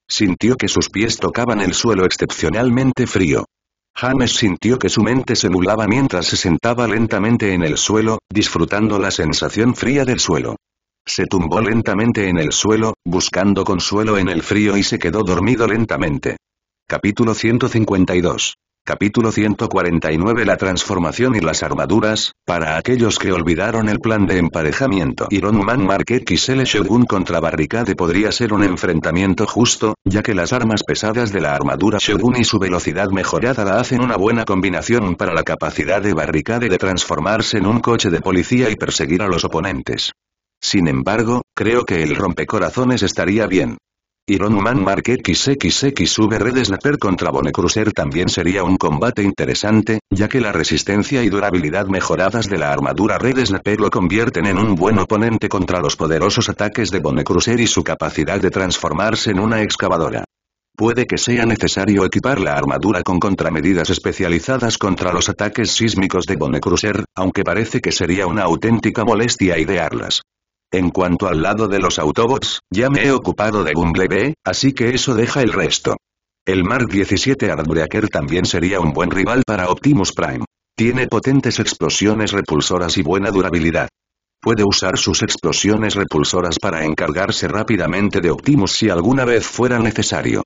Sintió que sus pies tocaban el suelo excepcionalmente frío. James sintió que su mente se nublaba mientras se sentaba lentamente en el suelo, disfrutando la sensación fría del suelo. Se tumbó lentamente en el suelo, buscando consuelo en el frío y se quedó dormido lentamente. Capítulo 152 Capítulo 149 La transformación y las armaduras, para aquellos que olvidaron el plan de emparejamiento Iron Man Mark XL Shogun contra Barricade podría ser un enfrentamiento justo, ya que las armas pesadas de la armadura Shogun y su velocidad mejorada la hacen una buena combinación para la capacidad de Barricade de transformarse en un coche de policía y perseguir a los oponentes. Sin embargo, creo que el rompecorazones estaría bien. Iron Man Mark XXXV Red Snapper contra Bone también sería un combate interesante, ya que la resistencia y durabilidad mejoradas de la armadura Red Snapper lo convierten en un buen oponente contra los poderosos ataques de Bone y su capacidad de transformarse en una excavadora. Puede que sea necesario equipar la armadura con contramedidas especializadas contra los ataques sísmicos de Bone aunque parece que sería una auténtica molestia idearlas. En cuanto al lado de los Autobots, ya me he ocupado de Bumblebee, así que eso deja el resto. El Mark 17 Artbreaker también sería un buen rival para Optimus Prime. Tiene potentes explosiones repulsoras y buena durabilidad. Puede usar sus explosiones repulsoras para encargarse rápidamente de Optimus si alguna vez fuera necesario.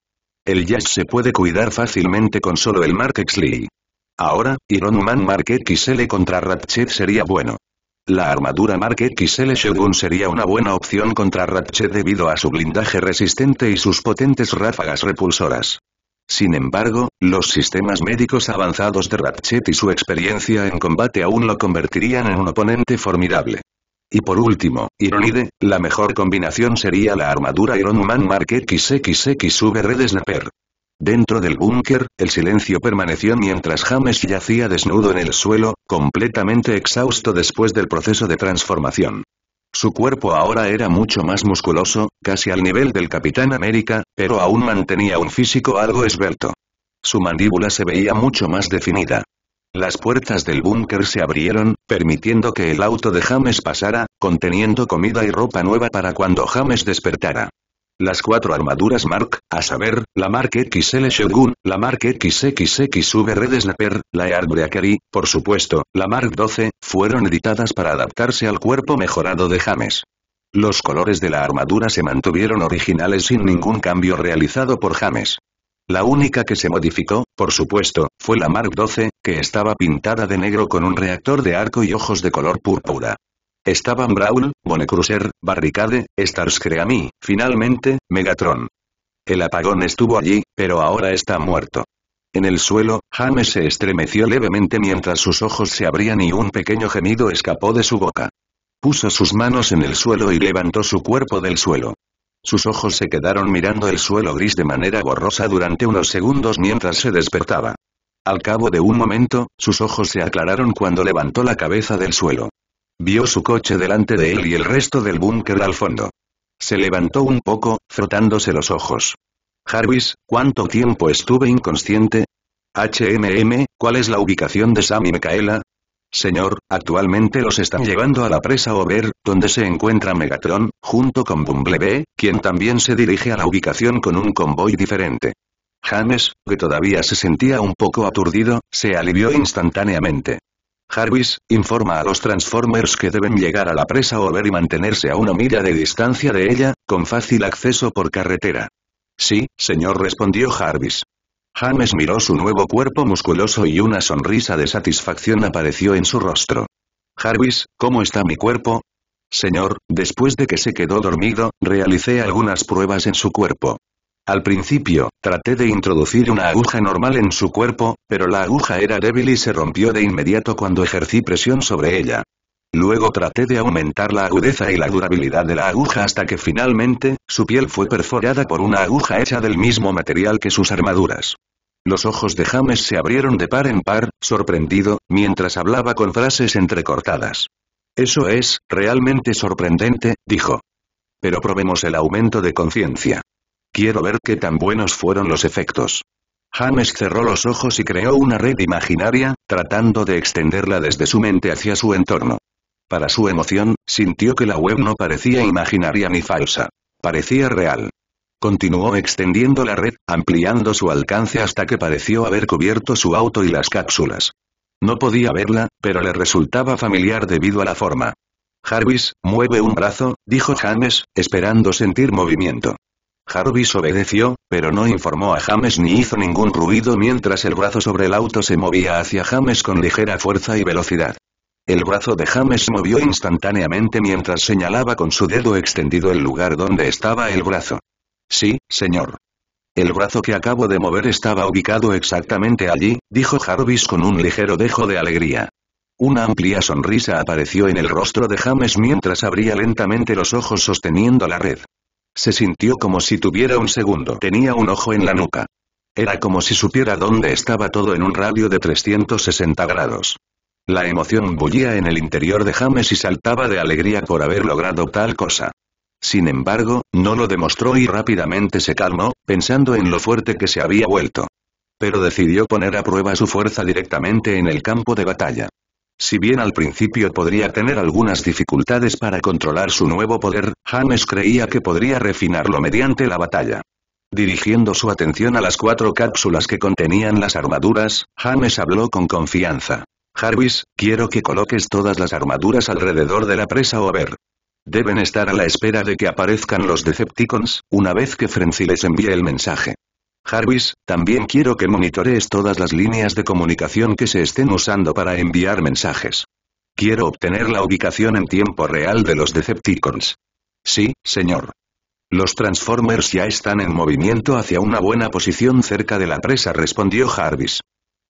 El Jazz se puede cuidar fácilmente con solo el Mark X Lee. Ahora, Iron Man Mark XL contra Ratchet sería bueno. La armadura Mark XL Shogun sería una buena opción contra Ratchet debido a su blindaje resistente y sus potentes ráfagas repulsoras. Sin embargo, los sistemas médicos avanzados de Ratchet y su experiencia en combate aún lo convertirían en un oponente formidable. Y por último, Ironide, la mejor combinación sería la armadura Iron Man Mark XXXV Red Snapper. Dentro del búnker, el silencio permaneció mientras James yacía desnudo en el suelo, completamente exhausto después del proceso de transformación. Su cuerpo ahora era mucho más musculoso, casi al nivel del Capitán América, pero aún mantenía un físico algo esbelto. Su mandíbula se veía mucho más definida. Las puertas del búnker se abrieron, permitiendo que el auto de James pasara, conteniendo comida y ropa nueva para cuando James despertara. Las cuatro armaduras Mark, a saber, la Mark XL Shogun, la Mark XXXV Red Snapper, la Air y, por supuesto, la Mark 12, fueron editadas para adaptarse al cuerpo mejorado de James. Los colores de la armadura se mantuvieron originales sin ningún cambio realizado por James. La única que se modificó, por supuesto, fue la Mark 12, que estaba pintada de negro con un reactor de arco y ojos de color púrpura. Estaban Brown, Bonecruiser, Barricade, Starscream y, finalmente, Megatron. El apagón estuvo allí, pero ahora está muerto. En el suelo, James se estremeció levemente mientras sus ojos se abrían y un pequeño gemido escapó de su boca. Puso sus manos en el suelo y levantó su cuerpo del suelo. Sus ojos se quedaron mirando el suelo gris de manera borrosa durante unos segundos mientras se despertaba. Al cabo de un momento, sus ojos se aclararon cuando levantó la cabeza del suelo. Vio su coche delante de él y el resto del búnker al fondo. Se levantó un poco, frotándose los ojos. Jarvis, ¿cuánto tiempo estuve inconsciente? HMM, ¿cuál es la ubicación de Sam y Micaela? Señor, actualmente los están llevando a la presa Over, donde se encuentra Megatron, junto con Bumblebee, quien también se dirige a la ubicación con un convoy diferente. James, que todavía se sentía un poco aturdido, se alivió instantáneamente. Jarvis, informa a los Transformers que deben llegar a la presa Over y mantenerse a una milla de distancia de ella, con fácil acceso por carretera. Sí, señor respondió Jarvis. James miró su nuevo cuerpo musculoso y una sonrisa de satisfacción apareció en su rostro. Jarvis, ¿cómo está mi cuerpo? Señor, después de que se quedó dormido, realicé algunas pruebas en su cuerpo. Al principio, traté de introducir una aguja normal en su cuerpo, pero la aguja era débil y se rompió de inmediato cuando ejercí presión sobre ella. Luego traté de aumentar la agudeza y la durabilidad de la aguja hasta que finalmente, su piel fue perforada por una aguja hecha del mismo material que sus armaduras. Los ojos de James se abrieron de par en par, sorprendido, mientras hablaba con frases entrecortadas. Eso es, realmente sorprendente, dijo. Pero probemos el aumento de conciencia. Quiero ver qué tan buenos fueron los efectos. James cerró los ojos y creó una red imaginaria, tratando de extenderla desde su mente hacia su entorno. Para su emoción, sintió que la web no parecía imaginaria ni falsa. Parecía real. Continuó extendiendo la red, ampliando su alcance hasta que pareció haber cubierto su auto y las cápsulas. No podía verla, pero le resultaba familiar debido a la forma. Jarvis, mueve un brazo, dijo James, esperando sentir movimiento. Jarvis obedeció, pero no informó a James ni hizo ningún ruido mientras el brazo sobre el auto se movía hacia James con ligera fuerza y velocidad. El brazo de James movió instantáneamente mientras señalaba con su dedo extendido el lugar donde estaba el brazo. Sí, señor. El brazo que acabo de mover estaba ubicado exactamente allí, dijo Jarvis con un ligero dejo de alegría. Una amplia sonrisa apareció en el rostro de James mientras abría lentamente los ojos sosteniendo la red. Se sintió como si tuviera un segundo. Tenía un ojo en la nuca. Era como si supiera dónde estaba todo en un radio de 360 grados. La emoción bullía en el interior de James y saltaba de alegría por haber logrado tal cosa. Sin embargo, no lo demostró y rápidamente se calmó, pensando en lo fuerte que se había vuelto. Pero decidió poner a prueba su fuerza directamente en el campo de batalla. Si bien al principio podría tener algunas dificultades para controlar su nuevo poder, James creía que podría refinarlo mediante la batalla. Dirigiendo su atención a las cuatro cápsulas que contenían las armaduras, James habló con confianza. Jarvis, quiero que coloques todas las armaduras alrededor de la presa ver. Deben estar a la espera de que aparezcan los Decepticons, una vez que Frenzy les envíe el mensaje. Jarvis, también quiero que monitorees todas las líneas de comunicación que se estén usando para enviar mensajes. Quiero obtener la ubicación en tiempo real de los Decepticons. Sí, señor. Los Transformers ya están en movimiento hacia una buena posición cerca de la presa respondió Jarvis.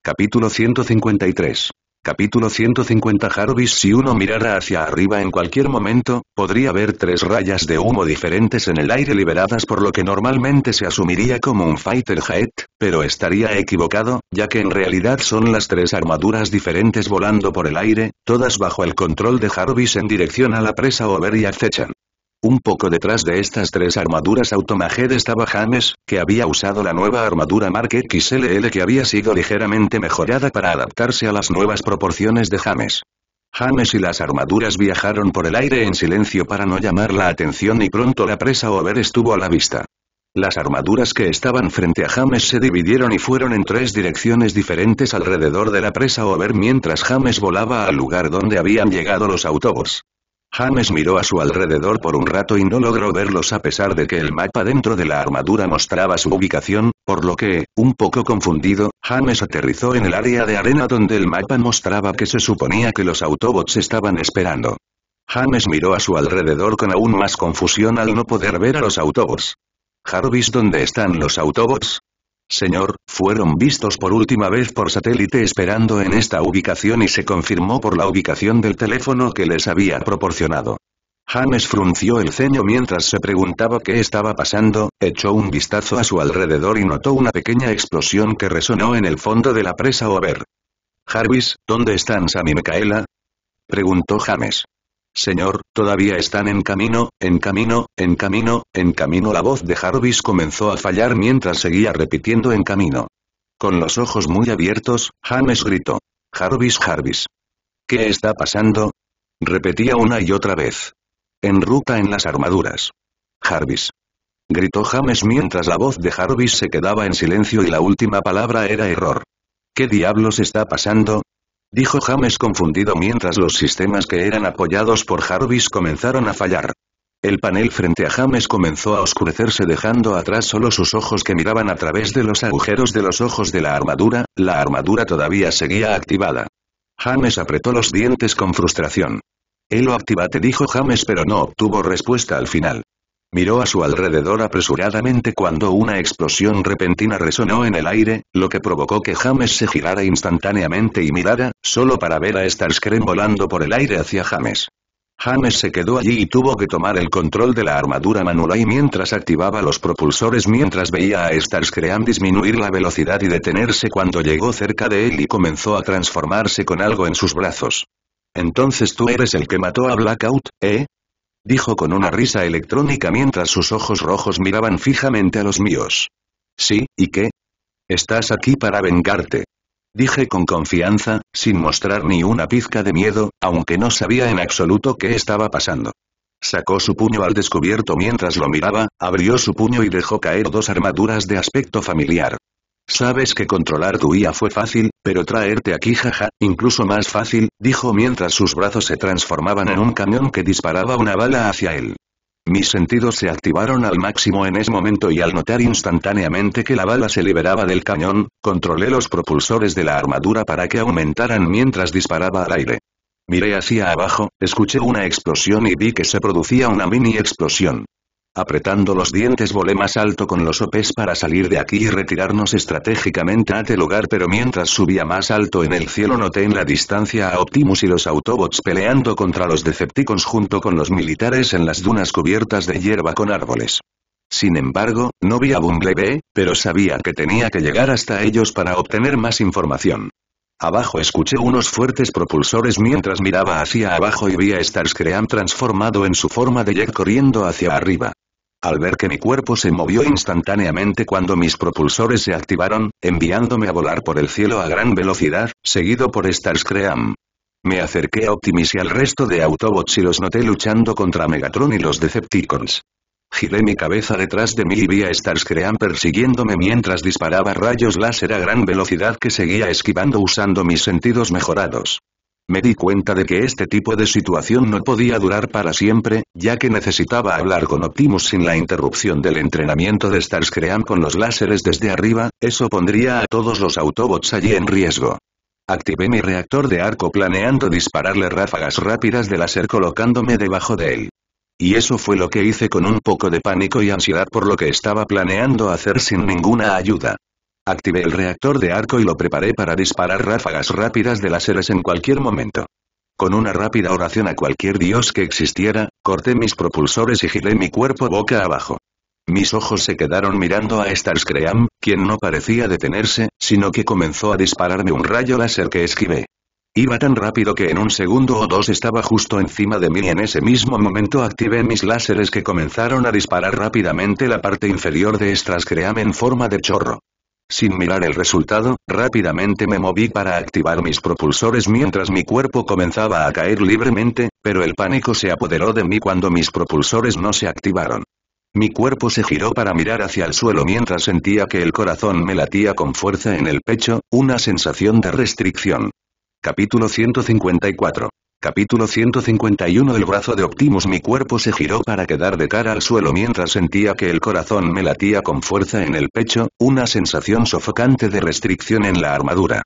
Capítulo 153 Capítulo 150 Jarvis Si uno mirara hacia arriba en cualquier momento, podría ver tres rayas de humo diferentes en el aire liberadas por lo que normalmente se asumiría como un fighter jet, pero estaría equivocado, ya que en realidad son las tres armaduras diferentes volando por el aire, todas bajo el control de Jarvis en dirección a la presa Over y acechan. Un poco detrás de estas tres armaduras automajed estaba James, que había usado la nueva armadura Mark XLL que había sido ligeramente mejorada para adaptarse a las nuevas proporciones de James. James y las armaduras viajaron por el aire en silencio para no llamar la atención y pronto la presa Over estuvo a la vista. Las armaduras que estaban frente a James se dividieron y fueron en tres direcciones diferentes alrededor de la presa Over mientras James volaba al lugar donde habían llegado los autobús. James miró a su alrededor por un rato y no logró verlos a pesar de que el mapa dentro de la armadura mostraba su ubicación, por lo que, un poco confundido, James aterrizó en el área de arena donde el mapa mostraba que se suponía que los Autobots estaban esperando. James miró a su alrededor con aún más confusión al no poder ver a los Autobots. Jarvis ¿dónde están los Autobots? Señor, fueron vistos por última vez por satélite esperando en esta ubicación y se confirmó por la ubicación del teléfono que les había proporcionado. James frunció el ceño mientras se preguntaba qué estaba pasando, echó un vistazo a su alrededor y notó una pequeña explosión que resonó en el fondo de la presa ver. Jarvis, ¿dónde están Sam y Micaela? preguntó James. Señor, todavía están en camino, en camino, en camino, en camino. La voz de Jarvis comenzó a fallar mientras seguía repitiendo en camino. Con los ojos muy abiertos, James gritó. Jarvis, Jarvis. ¿Qué está pasando? Repetía una y otra vez. En ruta en las armaduras. Jarvis. Gritó James mientras la voz de Jarvis se quedaba en silencio y la última palabra era error. ¿Qué diablos está pasando? dijo James confundido mientras los sistemas que eran apoyados por Jarvis comenzaron a fallar. El panel frente a James comenzó a oscurecerse dejando atrás solo sus ojos que miraban a través de los agujeros de los ojos de la armadura, la armadura todavía seguía activada. James apretó los dientes con frustración. activa", activate dijo James pero no obtuvo respuesta al final. Miró a su alrededor apresuradamente cuando una explosión repentina resonó en el aire, lo que provocó que James se girara instantáneamente y mirara, solo para ver a Starscream volando por el aire hacia James. James se quedó allí y tuvo que tomar el control de la armadura y mientras activaba los propulsores mientras veía a Starscream disminuir la velocidad y detenerse cuando llegó cerca de él y comenzó a transformarse con algo en sus brazos. Entonces tú eres el que mató a Blackout, ¿eh? dijo con una risa electrónica mientras sus ojos rojos miraban fijamente a los míos. Sí, ¿y qué? Estás aquí para vengarte. Dije con confianza, sin mostrar ni una pizca de miedo, aunque no sabía en absoluto qué estaba pasando. Sacó su puño al descubierto mientras lo miraba, abrió su puño y dejó caer dos armaduras de aspecto familiar. Sabes que controlar tu IA fue fácil, pero traerte aquí jaja, incluso más fácil, dijo mientras sus brazos se transformaban en un cañón que disparaba una bala hacia él. Mis sentidos se activaron al máximo en ese momento y al notar instantáneamente que la bala se liberaba del cañón, controlé los propulsores de la armadura para que aumentaran mientras disparaba al aire. Miré hacia abajo, escuché una explosión y vi que se producía una mini explosión. Apretando los dientes volé más alto con los OPs para salir de aquí y retirarnos estratégicamente a aquel lugar pero mientras subía más alto en el cielo noté en la distancia a Optimus y los Autobots peleando contra los Decepticons junto con los militares en las dunas cubiertas de hierba con árboles. Sin embargo, no vi a Bumblebee, pero sabía que tenía que llegar hasta ellos para obtener más información. Abajo escuché unos fuertes propulsores mientras miraba hacia abajo y vi a Starscream transformado en su forma de jet corriendo hacia arriba. Al ver que mi cuerpo se movió instantáneamente cuando mis propulsores se activaron, enviándome a volar por el cielo a gran velocidad, seguido por Starscream. Me acerqué a Optimus y al resto de Autobots y los noté luchando contra Megatron y los Decepticons. Giré mi cabeza detrás de mí y vi a Starscream persiguiéndome mientras disparaba rayos láser a gran velocidad que seguía esquivando usando mis sentidos mejorados. Me di cuenta de que este tipo de situación no podía durar para siempre, ya que necesitaba hablar con Optimus sin la interrupción del entrenamiento de Starscream con los láseres desde arriba, eso pondría a todos los Autobots allí en riesgo. Activé mi reactor de arco planeando dispararle ráfagas rápidas de láser colocándome debajo de él. Y eso fue lo que hice con un poco de pánico y ansiedad por lo que estaba planeando hacer sin ninguna ayuda. Activé el reactor de arco y lo preparé para disparar ráfagas rápidas de láseres en cualquier momento. Con una rápida oración a cualquier dios que existiera, corté mis propulsores y giré mi cuerpo boca abajo. Mis ojos se quedaron mirando a Starscream, quien no parecía detenerse, sino que comenzó a dispararme un rayo láser que esquivé. Iba tan rápido que en un segundo o dos estaba justo encima de mí y en ese mismo momento activé mis láseres que comenzaron a disparar rápidamente la parte inferior de Estrascreame en forma de chorro. Sin mirar el resultado, rápidamente me moví para activar mis propulsores mientras mi cuerpo comenzaba a caer libremente, pero el pánico se apoderó de mí cuando mis propulsores no se activaron. Mi cuerpo se giró para mirar hacia el suelo mientras sentía que el corazón me latía con fuerza en el pecho, una sensación de restricción. Capítulo 154. Capítulo 151 El brazo de Optimus Mi cuerpo se giró para quedar de cara al suelo mientras sentía que el corazón me latía con fuerza en el pecho, una sensación sofocante de restricción en la armadura.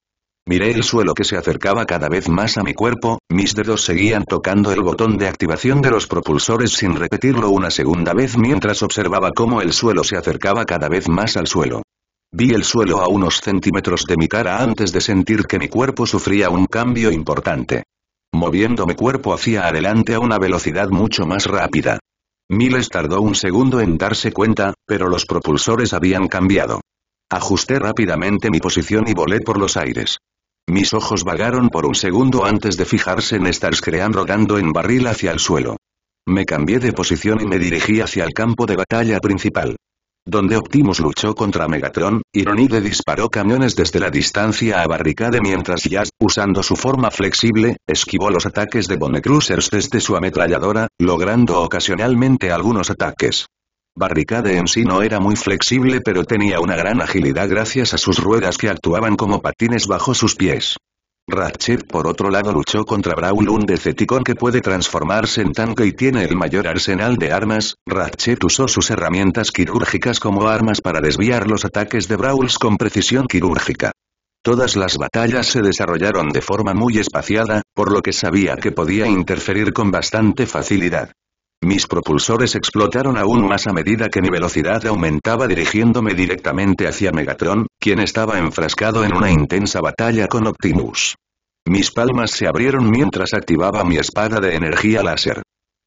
Miré el suelo que se acercaba cada vez más a mi cuerpo, mis dedos seguían tocando el botón de activación de los propulsores sin repetirlo una segunda vez mientras observaba cómo el suelo se acercaba cada vez más al suelo. Vi el suelo a unos centímetros de mi cara antes de sentir que mi cuerpo sufría un cambio importante. Moviendo mi cuerpo hacia adelante a una velocidad mucho más rápida. Miles tardó un segundo en darse cuenta, pero los propulsores habían cambiado. Ajusté rápidamente mi posición y volé por los aires. Mis ojos vagaron por un segundo antes de fijarse en Starscream rodando en barril hacia el suelo. Me cambié de posición y me dirigí hacia el campo de batalla principal donde Optimus luchó contra Megatron, Ironide disparó camiones desde la distancia a Barricade mientras Jazz, usando su forma flexible, esquivó los ataques de Bonecruisers desde su ametralladora, logrando ocasionalmente algunos ataques. Barricade en sí no era muy flexible pero tenía una gran agilidad gracias a sus ruedas que actuaban como patines bajo sus pies. Ratchet por otro lado luchó contra Brawl un deceticón que puede transformarse en tanque y tiene el mayor arsenal de armas, Ratchet usó sus herramientas quirúrgicas como armas para desviar los ataques de Brawls con precisión quirúrgica. Todas las batallas se desarrollaron de forma muy espaciada, por lo que sabía que podía interferir con bastante facilidad. Mis propulsores explotaron aún más a medida que mi velocidad aumentaba dirigiéndome directamente hacia Megatron, quien estaba enfrascado en una intensa batalla con Optimus. Mis palmas se abrieron mientras activaba mi espada de energía láser.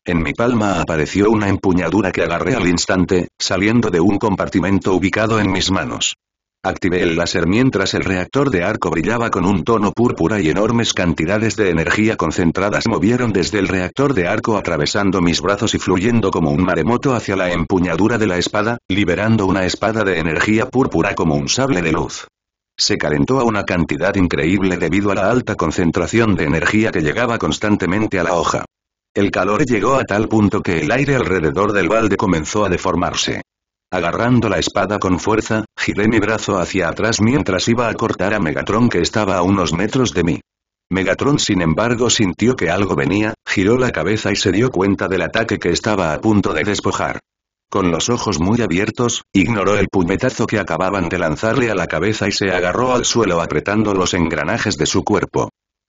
En mi palma apareció una empuñadura que agarré al instante, saliendo de un compartimento ubicado en mis manos. Activé el láser mientras el reactor de arco brillaba con un tono púrpura y enormes cantidades de energía concentradas movieron desde el reactor de arco atravesando mis brazos y fluyendo como un maremoto hacia la empuñadura de la espada, liberando una espada de energía púrpura como un sable de luz. Se calentó a una cantidad increíble debido a la alta concentración de energía que llegaba constantemente a la hoja. El calor llegó a tal punto que el aire alrededor del balde comenzó a deformarse. Agarrando la espada con fuerza, giré mi brazo hacia atrás mientras iba a cortar a Megatron que estaba a unos metros de mí. Megatron sin embargo sintió que algo venía, giró la cabeza y se dio cuenta del ataque que estaba a punto de despojar. Con los ojos muy abiertos, ignoró el puñetazo que acababan de lanzarle a la cabeza y se agarró al suelo apretando los engranajes de su cuerpo.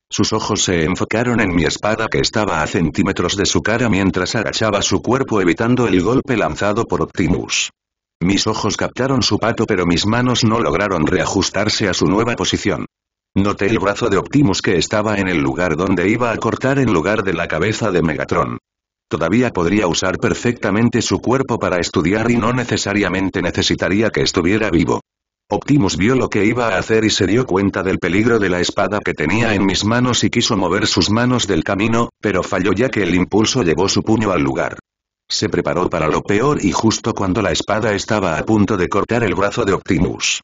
Sus ojos se enfocaron en mi espada que estaba a centímetros de su cara mientras agachaba su cuerpo evitando el golpe lanzado por Optimus. Mis ojos captaron su pato pero mis manos no lograron reajustarse a su nueva posición. Noté el brazo de Optimus que estaba en el lugar donde iba a cortar en lugar de la cabeza de Megatron. Todavía podría usar perfectamente su cuerpo para estudiar y no necesariamente necesitaría que estuviera vivo. Optimus vio lo que iba a hacer y se dio cuenta del peligro de la espada que tenía en mis manos y quiso mover sus manos del camino, pero falló ya que el impulso llevó su puño al lugar. Se preparó para lo peor y justo cuando la espada estaba a punto de cortar el brazo de Optimus.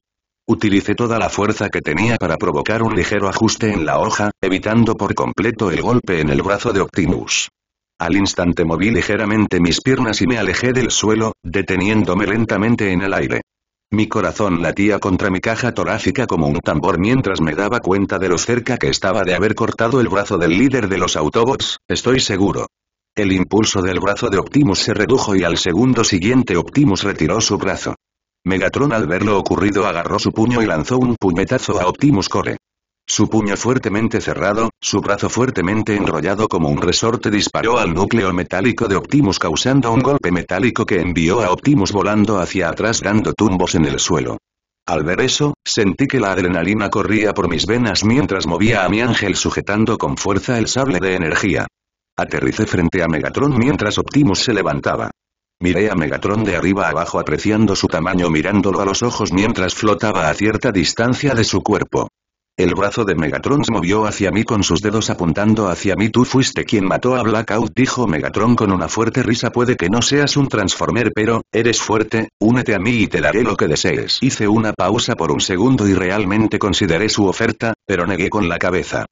Utilicé toda la fuerza que tenía para provocar un ligero ajuste en la hoja, evitando por completo el golpe en el brazo de Optimus. Al instante moví ligeramente mis piernas y me alejé del suelo, deteniéndome lentamente en el aire. Mi corazón latía contra mi caja torácica como un tambor mientras me daba cuenta de lo cerca que estaba de haber cortado el brazo del líder de los Autobots, estoy seguro. El impulso del brazo de Optimus se redujo y al segundo siguiente Optimus retiró su brazo. Megatron al ver lo ocurrido agarró su puño y lanzó un puñetazo a Optimus Core. Su puño fuertemente cerrado, su brazo fuertemente enrollado como un resorte disparó al núcleo metálico de Optimus causando un golpe metálico que envió a Optimus volando hacia atrás dando tumbos en el suelo. Al ver eso, sentí que la adrenalina corría por mis venas mientras movía a mi ángel sujetando con fuerza el sable de energía. Aterricé frente a Megatron mientras Optimus se levantaba. Miré a Megatron de arriba abajo apreciando su tamaño mirándolo a los ojos mientras flotaba a cierta distancia de su cuerpo. El brazo de Megatron se movió hacia mí con sus dedos apuntando hacia mí. Tú fuiste quien mató a Blackout, dijo Megatron con una fuerte risa. Puede que no seas un Transformer, pero, eres fuerte, únete a mí y te daré lo que desees. Hice una pausa por un segundo y realmente consideré su oferta, pero negué con la cabeza.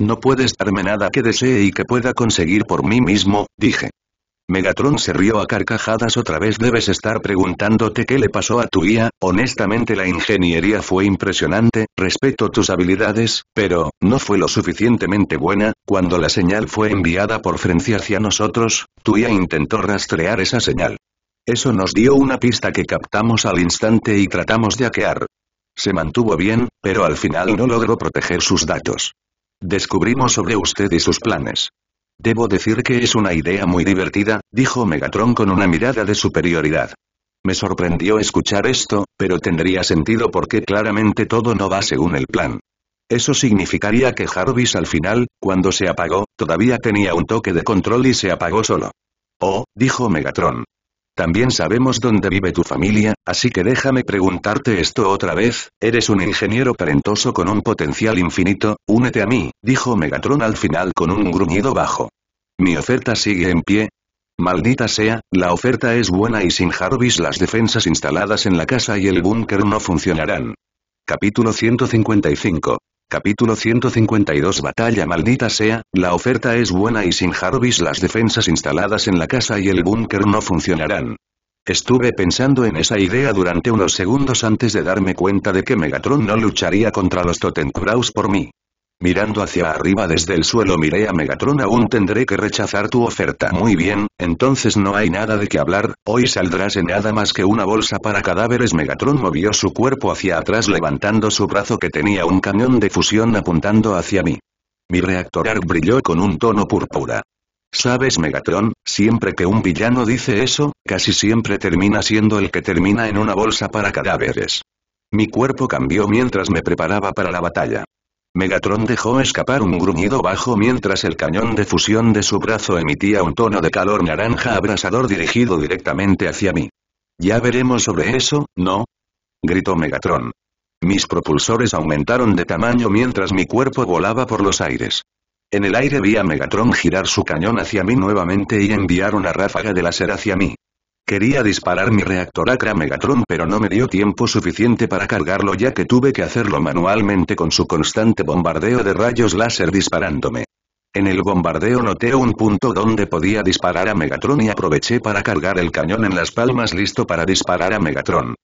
No puedes darme nada que desee y que pueda conseguir por mí mismo, dije. Megatron se rió a carcajadas otra vez debes estar preguntándote qué le pasó a tu guía, honestamente la ingeniería fue impresionante, respeto tus habilidades, pero, no fue lo suficientemente buena, cuando la señal fue enviada por Frenzy hacia nosotros, tu guía intentó rastrear esa señal. Eso nos dio una pista que captamos al instante y tratamos de hackear. Se mantuvo bien, pero al final no logró proteger sus datos. Descubrimos sobre usted y sus planes. Debo decir que es una idea muy divertida, dijo Megatron con una mirada de superioridad. Me sorprendió escuchar esto, pero tendría sentido porque claramente todo no va según el plan. Eso significaría que Jarvis al final, cuando se apagó, todavía tenía un toque de control y se apagó solo. Oh, dijo Megatron. También sabemos dónde vive tu familia, así que déjame preguntarte esto otra vez, eres un ingeniero talentoso con un potencial infinito, únete a mí, dijo Megatron al final con un gruñido bajo. Mi oferta sigue en pie, Maldita sea, la oferta es buena y sin Jarvis las defensas instaladas en la casa y el búnker no funcionarán. Capítulo 155 Capítulo 152 Batalla maldita sea, la oferta es buena y sin Jarvis las defensas instaladas en la casa y el búnker no funcionarán. Estuve pensando en esa idea durante unos segundos antes de darme cuenta de que Megatron no lucharía contra los Kraus por mí. Mirando hacia arriba desde el suelo miré a Megatron aún tendré que rechazar tu oferta. Muy bien, entonces no hay nada de qué hablar, hoy saldrás en nada más que una bolsa para cadáveres. Megatron movió su cuerpo hacia atrás levantando su brazo que tenía un cañón de fusión apuntando hacia mí. Mi reactor arc brilló con un tono púrpura. Sabes Megatron, siempre que un villano dice eso, casi siempre termina siendo el que termina en una bolsa para cadáveres. Mi cuerpo cambió mientras me preparaba para la batalla. Megatron dejó escapar un gruñido bajo mientras el cañón de fusión de su brazo emitía un tono de calor naranja abrasador dirigido directamente hacia mí. Ya veremos sobre eso, ¿no? gritó Megatron. Mis propulsores aumentaron de tamaño mientras mi cuerpo volaba por los aires. En el aire vi a Megatron girar su cañón hacia mí nuevamente y enviar una ráfaga de láser hacia mí. Quería disparar mi reactor Acra Megatron pero no me dio tiempo suficiente para cargarlo ya que tuve que hacerlo manualmente con su constante bombardeo de rayos láser disparándome. En el bombardeo noté un punto donde podía disparar a Megatron y aproveché para cargar el cañón en las palmas listo para disparar a Megatron.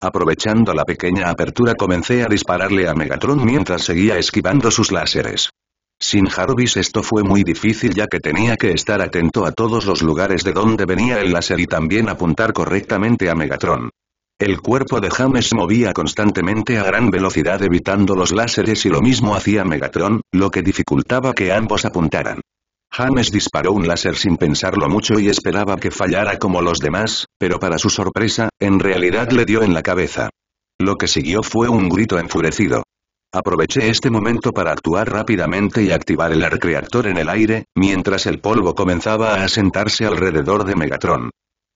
Aprovechando la pequeña apertura comencé a dispararle a Megatron mientras seguía esquivando sus láseres. Sin Jarvis esto fue muy difícil ya que tenía que estar atento a todos los lugares de donde venía el láser y también apuntar correctamente a Megatron. El cuerpo de James movía constantemente a gran velocidad evitando los láseres y lo mismo hacía Megatron, lo que dificultaba que ambos apuntaran. James disparó un láser sin pensarlo mucho y esperaba que fallara como los demás, pero para su sorpresa, en realidad le dio en la cabeza. Lo que siguió fue un grito enfurecido. Aproveché este momento para actuar rápidamente y activar el arc reactor en el aire, mientras el polvo comenzaba a asentarse alrededor de Megatron.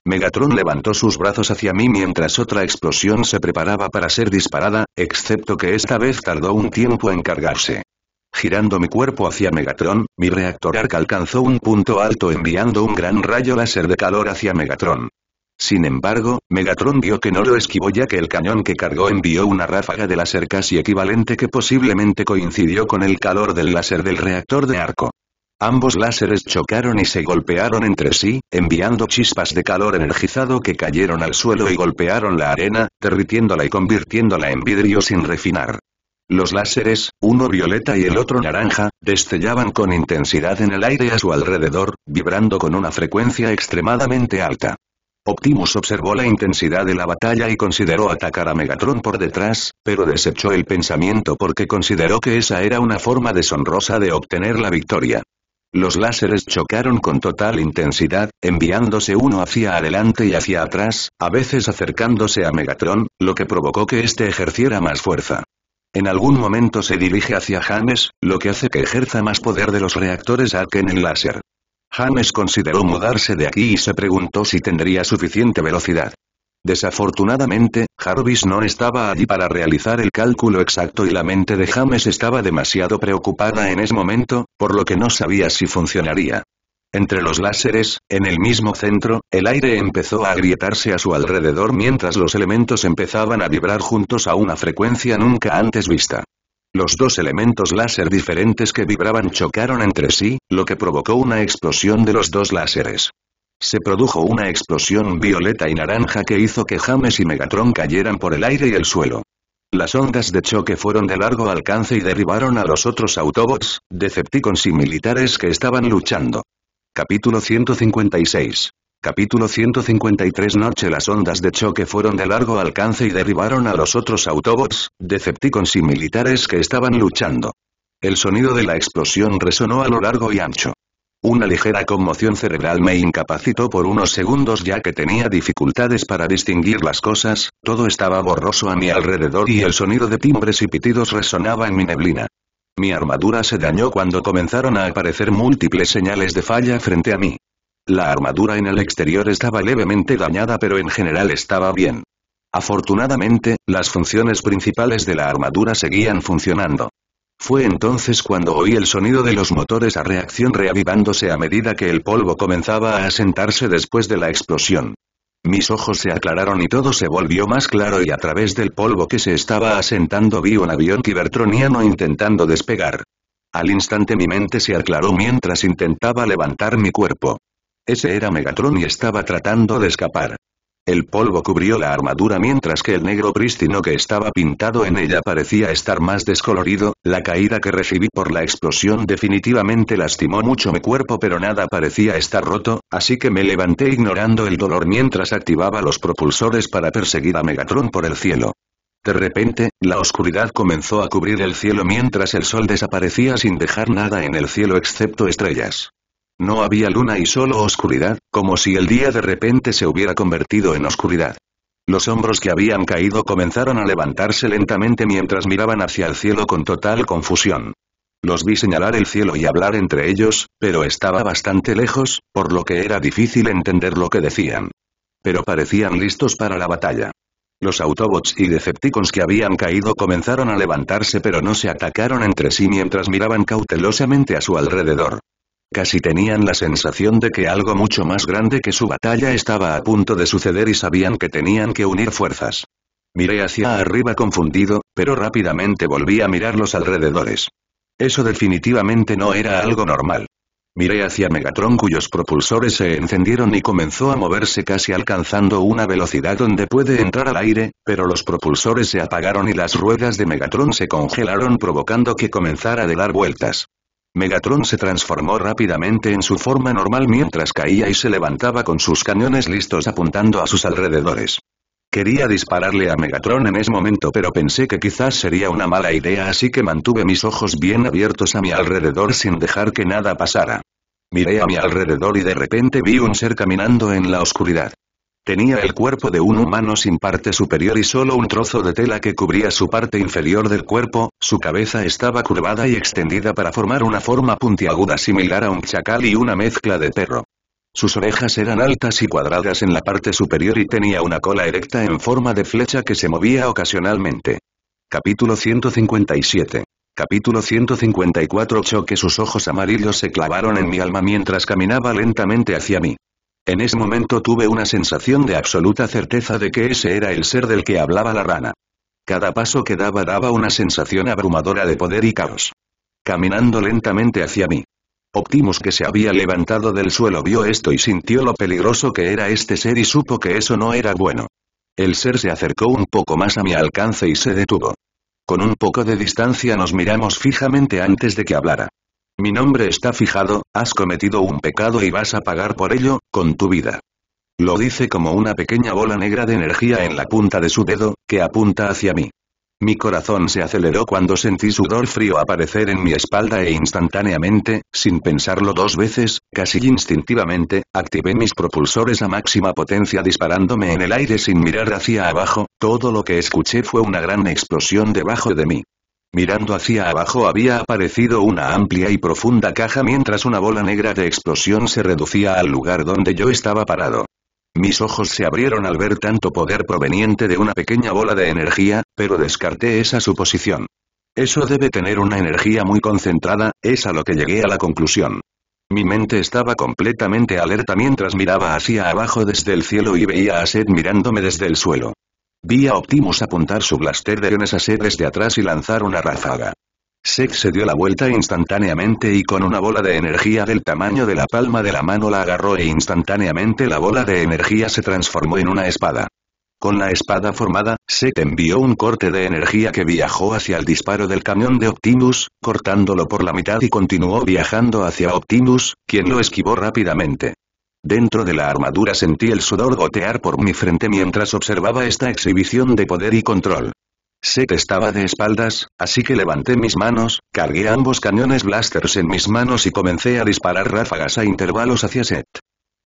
Megatron levantó sus brazos hacia mí mientras otra explosión se preparaba para ser disparada, excepto que esta vez tardó un tiempo en cargarse. Girando mi cuerpo hacia Megatron, mi reactor arc alcanzó un punto alto enviando un gran rayo láser de calor hacia Megatron. Sin embargo, Megatron vio que no lo esquivó ya que el cañón que cargó envió una ráfaga de láser casi equivalente que posiblemente coincidió con el calor del láser del reactor de arco. Ambos láseres chocaron y se golpearon entre sí, enviando chispas de calor energizado que cayeron al suelo y golpearon la arena, derritiéndola y convirtiéndola en vidrio sin refinar. Los láseres, uno violeta y el otro naranja, destellaban con intensidad en el aire a su alrededor, vibrando con una frecuencia extremadamente alta. Optimus observó la intensidad de la batalla y consideró atacar a Megatron por detrás, pero desechó el pensamiento porque consideró que esa era una forma deshonrosa de obtener la victoria. Los láseres chocaron con total intensidad, enviándose uno hacia adelante y hacia atrás, a veces acercándose a Megatron, lo que provocó que éste ejerciera más fuerza. En algún momento se dirige hacia James, lo que hace que ejerza más poder de los reactores ARK en el láser. James consideró mudarse de aquí y se preguntó si tendría suficiente velocidad. Desafortunadamente, Jarvis no estaba allí para realizar el cálculo exacto y la mente de James estaba demasiado preocupada en ese momento, por lo que no sabía si funcionaría. Entre los láseres, en el mismo centro, el aire empezó a agrietarse a su alrededor mientras los elementos empezaban a vibrar juntos a una frecuencia nunca antes vista. Los dos elementos láser diferentes que vibraban chocaron entre sí, lo que provocó una explosión de los dos láseres. Se produjo una explosión violeta y naranja que hizo que James y Megatron cayeran por el aire y el suelo. Las ondas de choque fueron de largo alcance y derribaron a los otros Autobots, Decepticons y militares que estaban luchando. Capítulo 156 Capítulo 153 Noche Las ondas de choque fueron de largo alcance y derribaron a los otros Autobots, Decepticons y militares que estaban luchando. El sonido de la explosión resonó a lo largo y ancho. Una ligera conmoción cerebral me incapacitó por unos segundos ya que tenía dificultades para distinguir las cosas, todo estaba borroso a mi alrededor y el sonido de timbres y pitidos resonaba en mi neblina. Mi armadura se dañó cuando comenzaron a aparecer múltiples señales de falla frente a mí. La armadura en el exterior estaba levemente dañada pero en general estaba bien. Afortunadamente, las funciones principales de la armadura seguían funcionando. Fue entonces cuando oí el sonido de los motores a reacción reavivándose a medida que el polvo comenzaba a asentarse después de la explosión. Mis ojos se aclararon y todo se volvió más claro y a través del polvo que se estaba asentando vi un avión kibertroniano intentando despegar. Al instante mi mente se aclaró mientras intentaba levantar mi cuerpo. Ese era Megatron y estaba tratando de escapar. El polvo cubrió la armadura mientras que el negro prístino que estaba pintado en ella parecía estar más descolorido, la caída que recibí por la explosión definitivamente lastimó mucho mi cuerpo pero nada parecía estar roto, así que me levanté ignorando el dolor mientras activaba los propulsores para perseguir a Megatron por el cielo. De repente, la oscuridad comenzó a cubrir el cielo mientras el sol desaparecía sin dejar nada en el cielo excepto estrellas. No había luna y solo oscuridad, como si el día de repente se hubiera convertido en oscuridad. Los hombros que habían caído comenzaron a levantarse lentamente mientras miraban hacia el cielo con total confusión. Los vi señalar el cielo y hablar entre ellos, pero estaba bastante lejos, por lo que era difícil entender lo que decían. Pero parecían listos para la batalla. Los Autobots y Decepticons que habían caído comenzaron a levantarse pero no se atacaron entre sí mientras miraban cautelosamente a su alrededor. Casi tenían la sensación de que algo mucho más grande que su batalla estaba a punto de suceder y sabían que tenían que unir fuerzas. Miré hacia arriba confundido, pero rápidamente volví a mirar los alrededores. Eso definitivamente no era algo normal. Miré hacia Megatron cuyos propulsores se encendieron y comenzó a moverse casi alcanzando una velocidad donde puede entrar al aire, pero los propulsores se apagaron y las ruedas de Megatron se congelaron provocando que comenzara de dar vueltas. Megatron se transformó rápidamente en su forma normal mientras caía y se levantaba con sus cañones listos apuntando a sus alrededores. Quería dispararle a Megatron en ese momento pero pensé que quizás sería una mala idea así que mantuve mis ojos bien abiertos a mi alrededor sin dejar que nada pasara. Miré a mi alrededor y de repente vi un ser caminando en la oscuridad. Tenía el cuerpo de un humano sin parte superior y solo un trozo de tela que cubría su parte inferior del cuerpo, su cabeza estaba curvada y extendida para formar una forma puntiaguda similar a un chacal y una mezcla de perro. Sus orejas eran altas y cuadradas en la parte superior y tenía una cola erecta en forma de flecha que se movía ocasionalmente. Capítulo 157 Capítulo 154 choque que sus ojos amarillos se clavaron en mi alma mientras caminaba lentamente hacia mí. En ese momento tuve una sensación de absoluta certeza de que ese era el ser del que hablaba la rana. Cada paso que daba daba una sensación abrumadora de poder y caos. Caminando lentamente hacia mí. Optimus que se había levantado del suelo vio esto y sintió lo peligroso que era este ser y supo que eso no era bueno. El ser se acercó un poco más a mi alcance y se detuvo. Con un poco de distancia nos miramos fijamente antes de que hablara. Mi nombre está fijado, has cometido un pecado y vas a pagar por ello, con tu vida. Lo dice como una pequeña bola negra de energía en la punta de su dedo, que apunta hacia mí. Mi corazón se aceleró cuando sentí sudor frío aparecer en mi espalda e instantáneamente, sin pensarlo dos veces, casi instintivamente, activé mis propulsores a máxima potencia disparándome en el aire sin mirar hacia abajo, todo lo que escuché fue una gran explosión debajo de mí. Mirando hacia abajo había aparecido una amplia y profunda caja mientras una bola negra de explosión se reducía al lugar donde yo estaba parado. Mis ojos se abrieron al ver tanto poder proveniente de una pequeña bola de energía, pero descarté esa suposición. Eso debe tener una energía muy concentrada, es a lo que llegué a la conclusión. Mi mente estaba completamente alerta mientras miraba hacia abajo desde el cielo y veía a Seth mirándome desde el suelo. Vi Optimus apuntar su blaster de iones a Seth desde atrás y lanzar una ráfaga. Sek se dio la vuelta instantáneamente y con una bola de energía del tamaño de la palma de la mano la agarró e instantáneamente la bola de energía se transformó en una espada. Con la espada formada, Seth envió un corte de energía que viajó hacia el disparo del camión de Optimus, cortándolo por la mitad y continuó viajando hacia Optimus, quien lo esquivó rápidamente. Dentro de la armadura sentí el sudor gotear por mi frente mientras observaba esta exhibición de poder y control. Set estaba de espaldas, así que levanté mis manos, cargué ambos cañones blasters en mis manos y comencé a disparar ráfagas a intervalos hacia Set.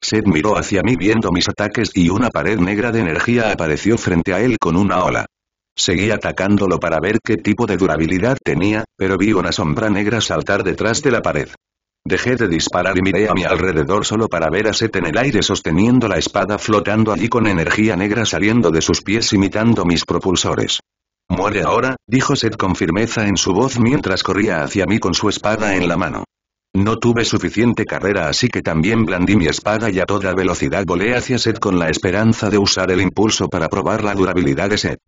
Set miró hacia mí viendo mis ataques y una pared negra de energía apareció frente a él con una ola. Seguí atacándolo para ver qué tipo de durabilidad tenía, pero vi una sombra negra saltar detrás de la pared. Dejé de disparar y miré a mi alrededor solo para ver a Set en el aire sosteniendo la espada flotando allí con energía negra saliendo de sus pies imitando mis propulsores. Muere ahora, dijo Set con firmeza en su voz mientras corría hacia mí con su espada en la mano. No tuve suficiente carrera así que también blandí mi espada y a toda velocidad volé hacia Set con la esperanza de usar el impulso para probar la durabilidad de Set.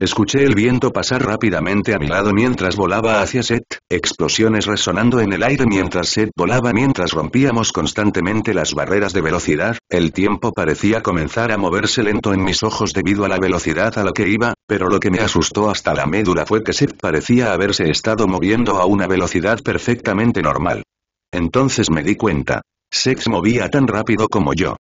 Escuché el viento pasar rápidamente a mi lado mientras volaba hacia Seth, explosiones resonando en el aire mientras Seth volaba mientras rompíamos constantemente las barreras de velocidad, el tiempo parecía comenzar a moverse lento en mis ojos debido a la velocidad a la que iba, pero lo que me asustó hasta la médula fue que Seth parecía haberse estado moviendo a una velocidad perfectamente normal. Entonces me di cuenta. Seth movía tan rápido como yo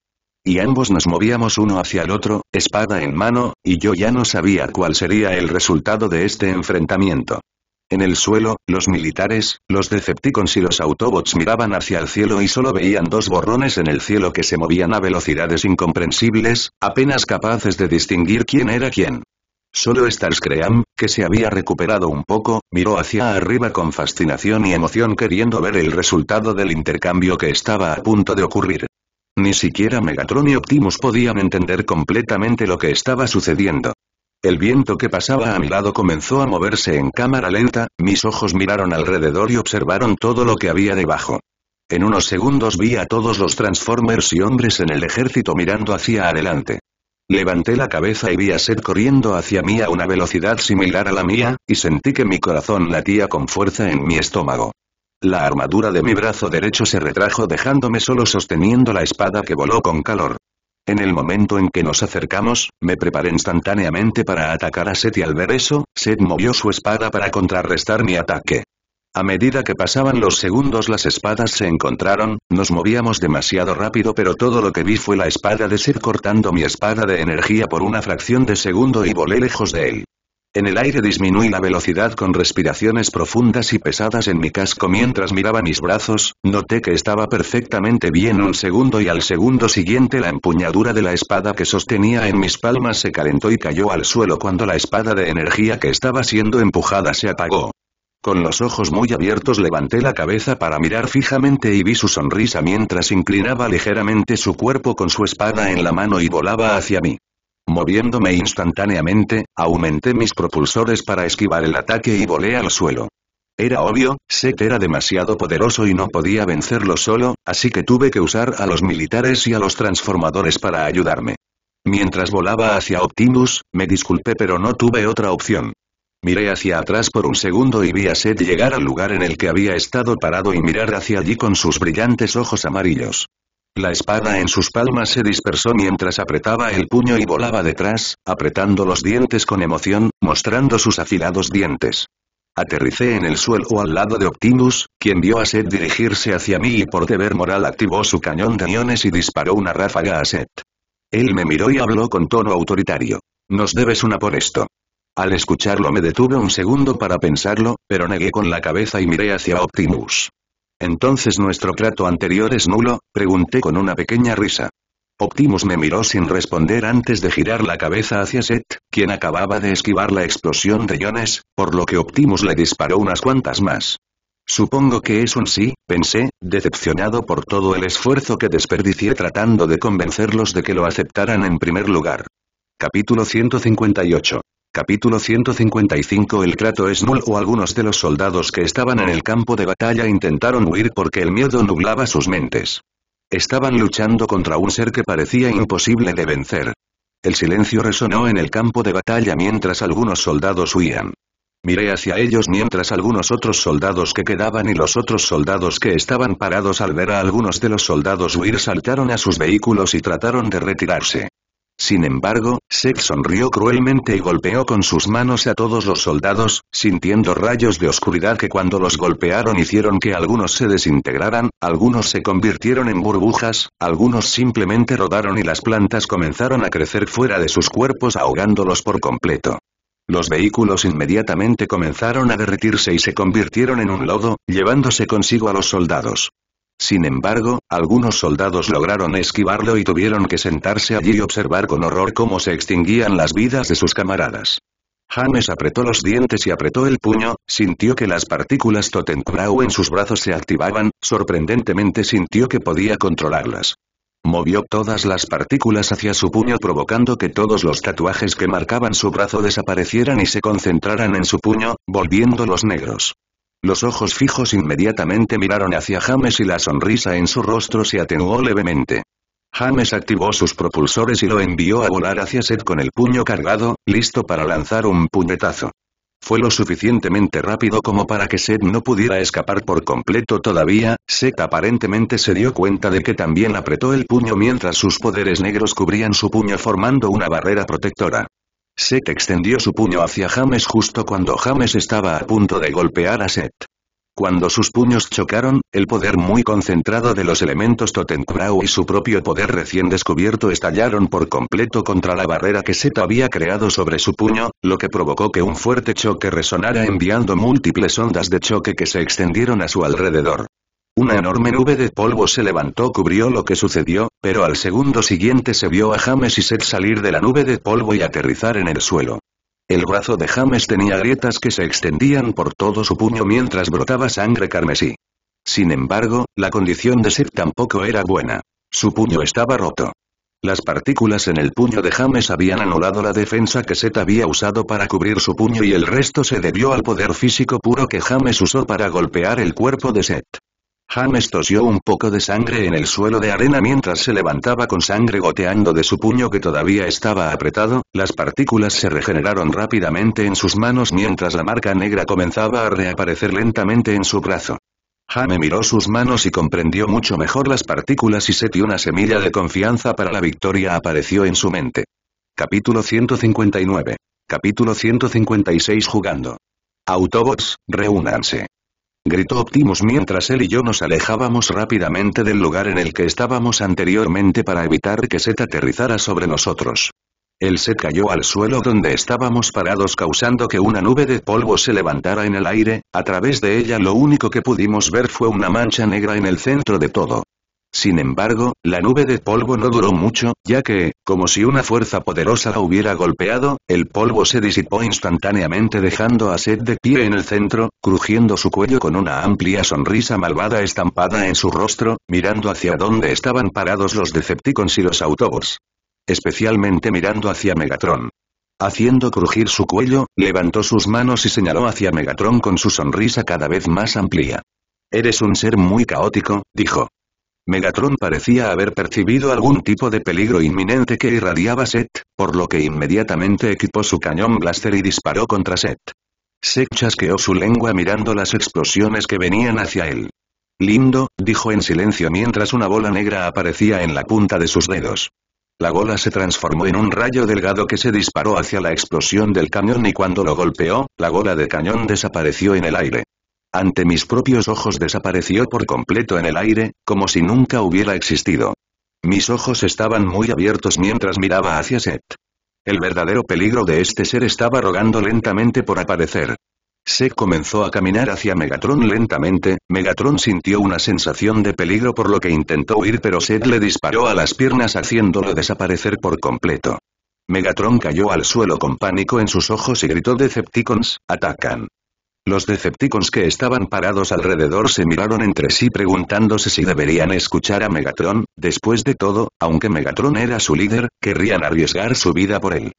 y ambos nos movíamos uno hacia el otro, espada en mano, y yo ya no sabía cuál sería el resultado de este enfrentamiento. En el suelo, los militares, los Decepticons y los Autobots miraban hacia el cielo y solo veían dos borrones en el cielo que se movían a velocidades incomprensibles, apenas capaces de distinguir quién era quién. Solo Starscream, que se había recuperado un poco, miró hacia arriba con fascinación y emoción queriendo ver el resultado del intercambio que estaba a punto de ocurrir. Ni siquiera Megatron y Optimus podían entender completamente lo que estaba sucediendo. El viento que pasaba a mi lado comenzó a moverse en cámara lenta, mis ojos miraron alrededor y observaron todo lo que había debajo. En unos segundos vi a todos los Transformers y hombres en el ejército mirando hacia adelante. Levanté la cabeza y vi a Seth corriendo hacia mí a una velocidad similar a la mía, y sentí que mi corazón latía con fuerza en mi estómago. La armadura de mi brazo derecho se retrajo dejándome solo sosteniendo la espada que voló con calor. En el momento en que nos acercamos, me preparé instantáneamente para atacar a Seth y al ver eso, Seth movió su espada para contrarrestar mi ataque. A medida que pasaban los segundos las espadas se encontraron, nos movíamos demasiado rápido pero todo lo que vi fue la espada de Seth cortando mi espada de energía por una fracción de segundo y volé lejos de él. En el aire disminuí la velocidad con respiraciones profundas y pesadas en mi casco mientras miraba mis brazos, noté que estaba perfectamente bien un segundo y al segundo siguiente la empuñadura de la espada que sostenía en mis palmas se calentó y cayó al suelo cuando la espada de energía que estaba siendo empujada se apagó. Con los ojos muy abiertos levanté la cabeza para mirar fijamente y vi su sonrisa mientras inclinaba ligeramente su cuerpo con su espada en la mano y volaba hacia mí. Moviéndome instantáneamente, aumenté mis propulsores para esquivar el ataque y volé al suelo. Era obvio, Set era demasiado poderoso y no podía vencerlo solo, así que tuve que usar a los militares y a los transformadores para ayudarme. Mientras volaba hacia Optimus, me disculpé pero no tuve otra opción. Miré hacia atrás por un segundo y vi a Seth llegar al lugar en el que había estado parado y mirar hacia allí con sus brillantes ojos amarillos. La espada en sus palmas se dispersó mientras apretaba el puño y volaba detrás, apretando los dientes con emoción, mostrando sus afilados dientes. Aterricé en el suelo al lado de Optimus, quien vio a Seth dirigirse hacia mí y por deber moral activó su cañón de iones y disparó una ráfaga a Seth. Él me miró y habló con tono autoritario. Nos debes una por esto. Al escucharlo me detuve un segundo para pensarlo, pero negué con la cabeza y miré hacia Optimus. ¿Entonces nuestro trato anterior es nulo? pregunté con una pequeña risa. Optimus me miró sin responder antes de girar la cabeza hacia Seth, quien acababa de esquivar la explosión de iones por lo que Optimus le disparó unas cuantas más. Supongo que es un sí, pensé, decepcionado por todo el esfuerzo que desperdicié tratando de convencerlos de que lo aceptaran en primer lugar. Capítulo 158 Capítulo 155 El trato es nulo o algunos de los soldados que estaban en el campo de batalla intentaron huir porque el miedo nublaba sus mentes. Estaban luchando contra un ser que parecía imposible de vencer. El silencio resonó en el campo de batalla mientras algunos soldados huían. Miré hacia ellos mientras algunos otros soldados que quedaban y los otros soldados que estaban parados al ver a algunos de los soldados huir saltaron a sus vehículos y trataron de retirarse. Sin embargo, Sex sonrió cruelmente y golpeó con sus manos a todos los soldados, sintiendo rayos de oscuridad que cuando los golpearon hicieron que algunos se desintegraran, algunos se convirtieron en burbujas, algunos simplemente rodaron y las plantas comenzaron a crecer fuera de sus cuerpos ahogándolos por completo. Los vehículos inmediatamente comenzaron a derretirse y se convirtieron en un lodo, llevándose consigo a los soldados. Sin embargo, algunos soldados lograron esquivarlo y tuvieron que sentarse allí y observar con horror cómo se extinguían las vidas de sus camaradas. James apretó los dientes y apretó el puño, sintió que las partículas Totenkrau en sus brazos se activaban, sorprendentemente sintió que podía controlarlas. Movió todas las partículas hacia su puño provocando que todos los tatuajes que marcaban su brazo desaparecieran y se concentraran en su puño, volviéndolos negros. Los ojos fijos inmediatamente miraron hacia James y la sonrisa en su rostro se atenuó levemente. James activó sus propulsores y lo envió a volar hacia Seth con el puño cargado, listo para lanzar un puñetazo. Fue lo suficientemente rápido como para que Seth no pudiera escapar por completo todavía, Seth aparentemente se dio cuenta de que también apretó el puño mientras sus poderes negros cubrían su puño formando una barrera protectora. Set extendió su puño hacia James justo cuando James estaba a punto de golpear a Seth. Cuando sus puños chocaron, el poder muy concentrado de los elementos Totenkurao y su propio poder recién descubierto estallaron por completo contra la barrera que Set había creado sobre su puño, lo que provocó que un fuerte choque resonara enviando múltiples ondas de choque que se extendieron a su alrededor. Una enorme nube de polvo se levantó cubrió lo que sucedió, pero al segundo siguiente se vio a James y Seth salir de la nube de polvo y aterrizar en el suelo. El brazo de James tenía grietas que se extendían por todo su puño mientras brotaba sangre carmesí. Sin embargo, la condición de Seth tampoco era buena. Su puño estaba roto. Las partículas en el puño de James habían anulado la defensa que Seth había usado para cubrir su puño y el resto se debió al poder físico puro que James usó para golpear el cuerpo de Seth. James tosió un poco de sangre en el suelo de arena mientras se levantaba con sangre goteando de su puño que todavía estaba apretado, las partículas se regeneraron rápidamente en sus manos mientras la marca negra comenzaba a reaparecer lentamente en su brazo. Jaime miró sus manos y comprendió mucho mejor las partículas y seti una semilla de confianza para la victoria apareció en su mente. Capítulo 159. Capítulo 156 Jugando. Autobots, reúnanse gritó Optimus mientras él y yo nos alejábamos rápidamente del lugar en el que estábamos anteriormente para evitar que Set aterrizara sobre nosotros. El se cayó al suelo donde estábamos parados causando que una nube de polvo se levantara en el aire, a través de ella lo único que pudimos ver fue una mancha negra en el centro de todo. Sin embargo, la nube de polvo no duró mucho, ya que, como si una fuerza poderosa la hubiera golpeado, el polvo se disipó instantáneamente dejando a Seth de pie en el centro, crujiendo su cuello con una amplia sonrisa malvada estampada en su rostro, mirando hacia donde estaban parados los Decepticons y los Autobots. Especialmente mirando hacia Megatron. Haciendo crujir su cuello, levantó sus manos y señaló hacia Megatron con su sonrisa cada vez más amplia. Eres un ser muy caótico, dijo. Megatron parecía haber percibido algún tipo de peligro inminente que irradiaba Set, por lo que inmediatamente equipó su cañón blaster y disparó contra Set. Seth chasqueó su lengua mirando las explosiones que venían hacia él. Lindo, dijo en silencio mientras una bola negra aparecía en la punta de sus dedos. La bola se transformó en un rayo delgado que se disparó hacia la explosión del cañón y cuando lo golpeó, la bola de cañón desapareció en el aire. Ante mis propios ojos desapareció por completo en el aire, como si nunca hubiera existido. Mis ojos estaban muy abiertos mientras miraba hacia Set. El verdadero peligro de este ser estaba rogando lentamente por aparecer. Seth comenzó a caminar hacia Megatron lentamente, Megatron sintió una sensación de peligro por lo que intentó huir pero Seth le disparó a las piernas haciéndolo desaparecer por completo. Megatron cayó al suelo con pánico en sus ojos y gritó Decepticons, atacan. Los Decepticons que estaban parados alrededor se miraron entre sí preguntándose si deberían escuchar a Megatron, después de todo, aunque Megatron era su líder, querrían arriesgar su vida por él.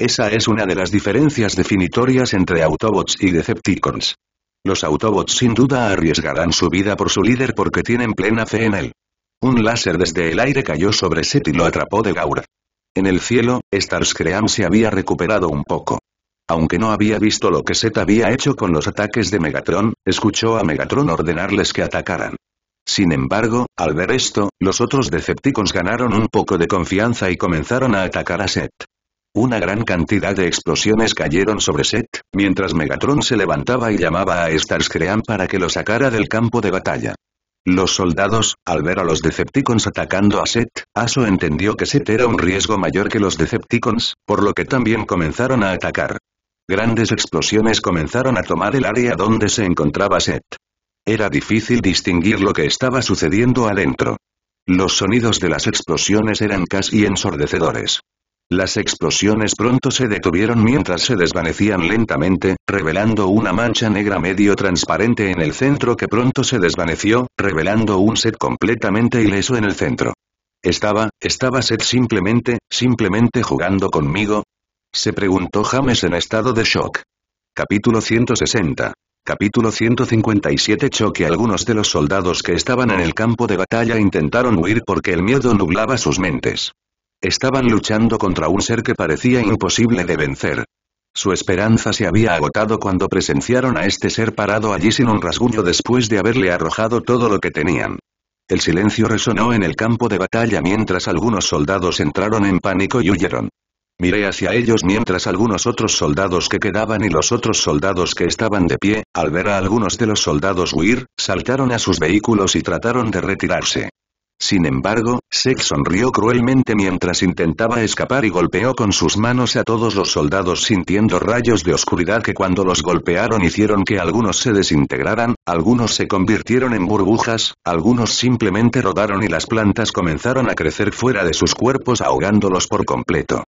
Esa es una de las diferencias definitorias entre Autobots y Decepticons. Los Autobots sin duda arriesgarán su vida por su líder porque tienen plena fe en él. Un láser desde el aire cayó sobre Seth y lo atrapó de Gaur. En el cielo, Starscream se había recuperado un poco. Aunque no había visto lo que Set había hecho con los ataques de Megatron, escuchó a Megatron ordenarles que atacaran. Sin embargo, al ver esto, los otros Decepticons ganaron un poco de confianza y comenzaron a atacar a Set. Una gran cantidad de explosiones cayeron sobre Set, mientras Megatron se levantaba y llamaba a Starscream para que lo sacara del campo de batalla. Los soldados, al ver a los Decepticons atacando a Set, Aso entendió que Set era un riesgo mayor que los Decepticons, por lo que también comenzaron a atacar. Grandes explosiones comenzaron a tomar el área donde se encontraba Seth. Era difícil distinguir lo que estaba sucediendo adentro. Los sonidos de las explosiones eran casi ensordecedores. Las explosiones pronto se detuvieron mientras se desvanecían lentamente, revelando una mancha negra medio transparente en el centro que pronto se desvaneció, revelando un set completamente ileso en el centro. Estaba, estaba Seth simplemente, simplemente jugando conmigo, se preguntó James en estado de shock. Capítulo 160. Capítulo 157 Choque Algunos de los soldados que estaban en el campo de batalla intentaron huir porque el miedo nublaba sus mentes. Estaban luchando contra un ser que parecía imposible de vencer. Su esperanza se había agotado cuando presenciaron a este ser parado allí sin un rasguño después de haberle arrojado todo lo que tenían. El silencio resonó en el campo de batalla mientras algunos soldados entraron en pánico y huyeron. Miré hacia ellos mientras algunos otros soldados que quedaban y los otros soldados que estaban de pie, al ver a algunos de los soldados huir, saltaron a sus vehículos y trataron de retirarse. Sin embargo, sex sonrió cruelmente mientras intentaba escapar y golpeó con sus manos a todos los soldados sintiendo rayos de oscuridad que cuando los golpearon hicieron que algunos se desintegraran, algunos se convirtieron en burbujas, algunos simplemente rodaron y las plantas comenzaron a crecer fuera de sus cuerpos ahogándolos por completo.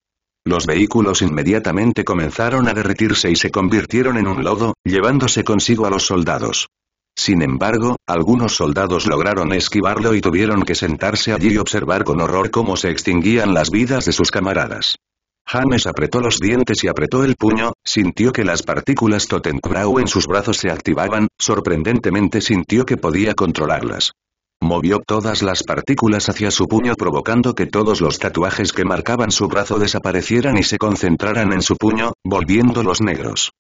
Los vehículos inmediatamente comenzaron a derretirse y se convirtieron en un lodo, llevándose consigo a los soldados. Sin embargo, algunos soldados lograron esquivarlo y tuvieron que sentarse allí y observar con horror cómo se extinguían las vidas de sus camaradas. James apretó los dientes y apretó el puño, sintió que las partículas Totenkrau en sus brazos se activaban, sorprendentemente sintió que podía controlarlas. Movió todas las partículas hacia su puño provocando que todos los tatuajes que marcaban su brazo desaparecieran y se concentraran en su puño, volviéndolos negros.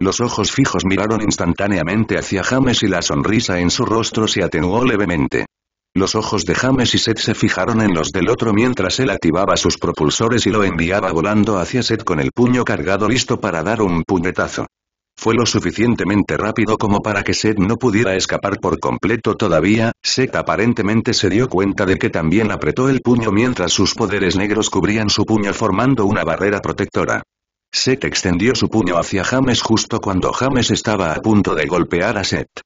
Los ojos fijos miraron instantáneamente hacia James y la sonrisa en su rostro se atenuó levemente. Los ojos de James y Seth se fijaron en los del otro mientras él activaba sus propulsores y lo enviaba volando hacia Seth con el puño cargado listo para dar un puñetazo. Fue lo suficientemente rápido como para que Seth no pudiera escapar por completo todavía, Seth aparentemente se dio cuenta de que también apretó el puño mientras sus poderes negros cubrían su puño formando una barrera protectora. Seth extendió su puño hacia James justo cuando James estaba a punto de golpear a Seth.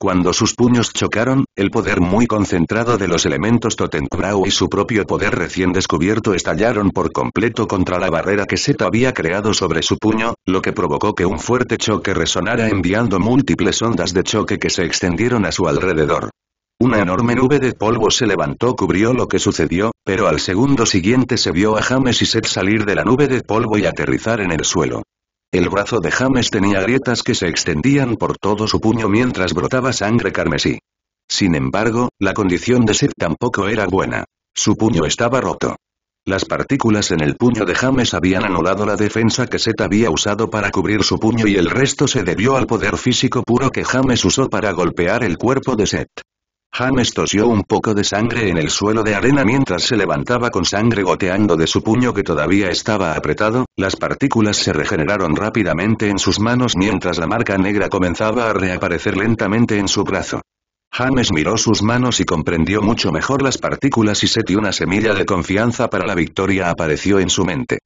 Cuando sus puños chocaron, el poder muy concentrado de los elementos Totenkrau y su propio poder recién descubierto estallaron por completo contra la barrera que Set había creado sobre su puño, lo que provocó que un fuerte choque resonara enviando múltiples ondas de choque que se extendieron a su alrededor. Una enorme nube de polvo se levantó cubrió lo que sucedió, pero al segundo siguiente se vio a James y Seth salir de la nube de polvo y aterrizar en el suelo. El brazo de James tenía grietas que se extendían por todo su puño mientras brotaba sangre carmesí. Sin embargo, la condición de Seth tampoco era buena. Su puño estaba roto. Las partículas en el puño de James habían anulado la defensa que Seth había usado para cubrir su puño y el resto se debió al poder físico puro que James usó para golpear el cuerpo de Seth. James tosió un poco de sangre en el suelo de arena mientras se levantaba con sangre goteando de su puño que todavía estaba apretado, las partículas se regeneraron rápidamente en sus manos mientras la marca negra comenzaba a reaparecer lentamente en su brazo. James miró sus manos y comprendió mucho mejor las partículas y se una semilla de confianza para la victoria apareció en su mente.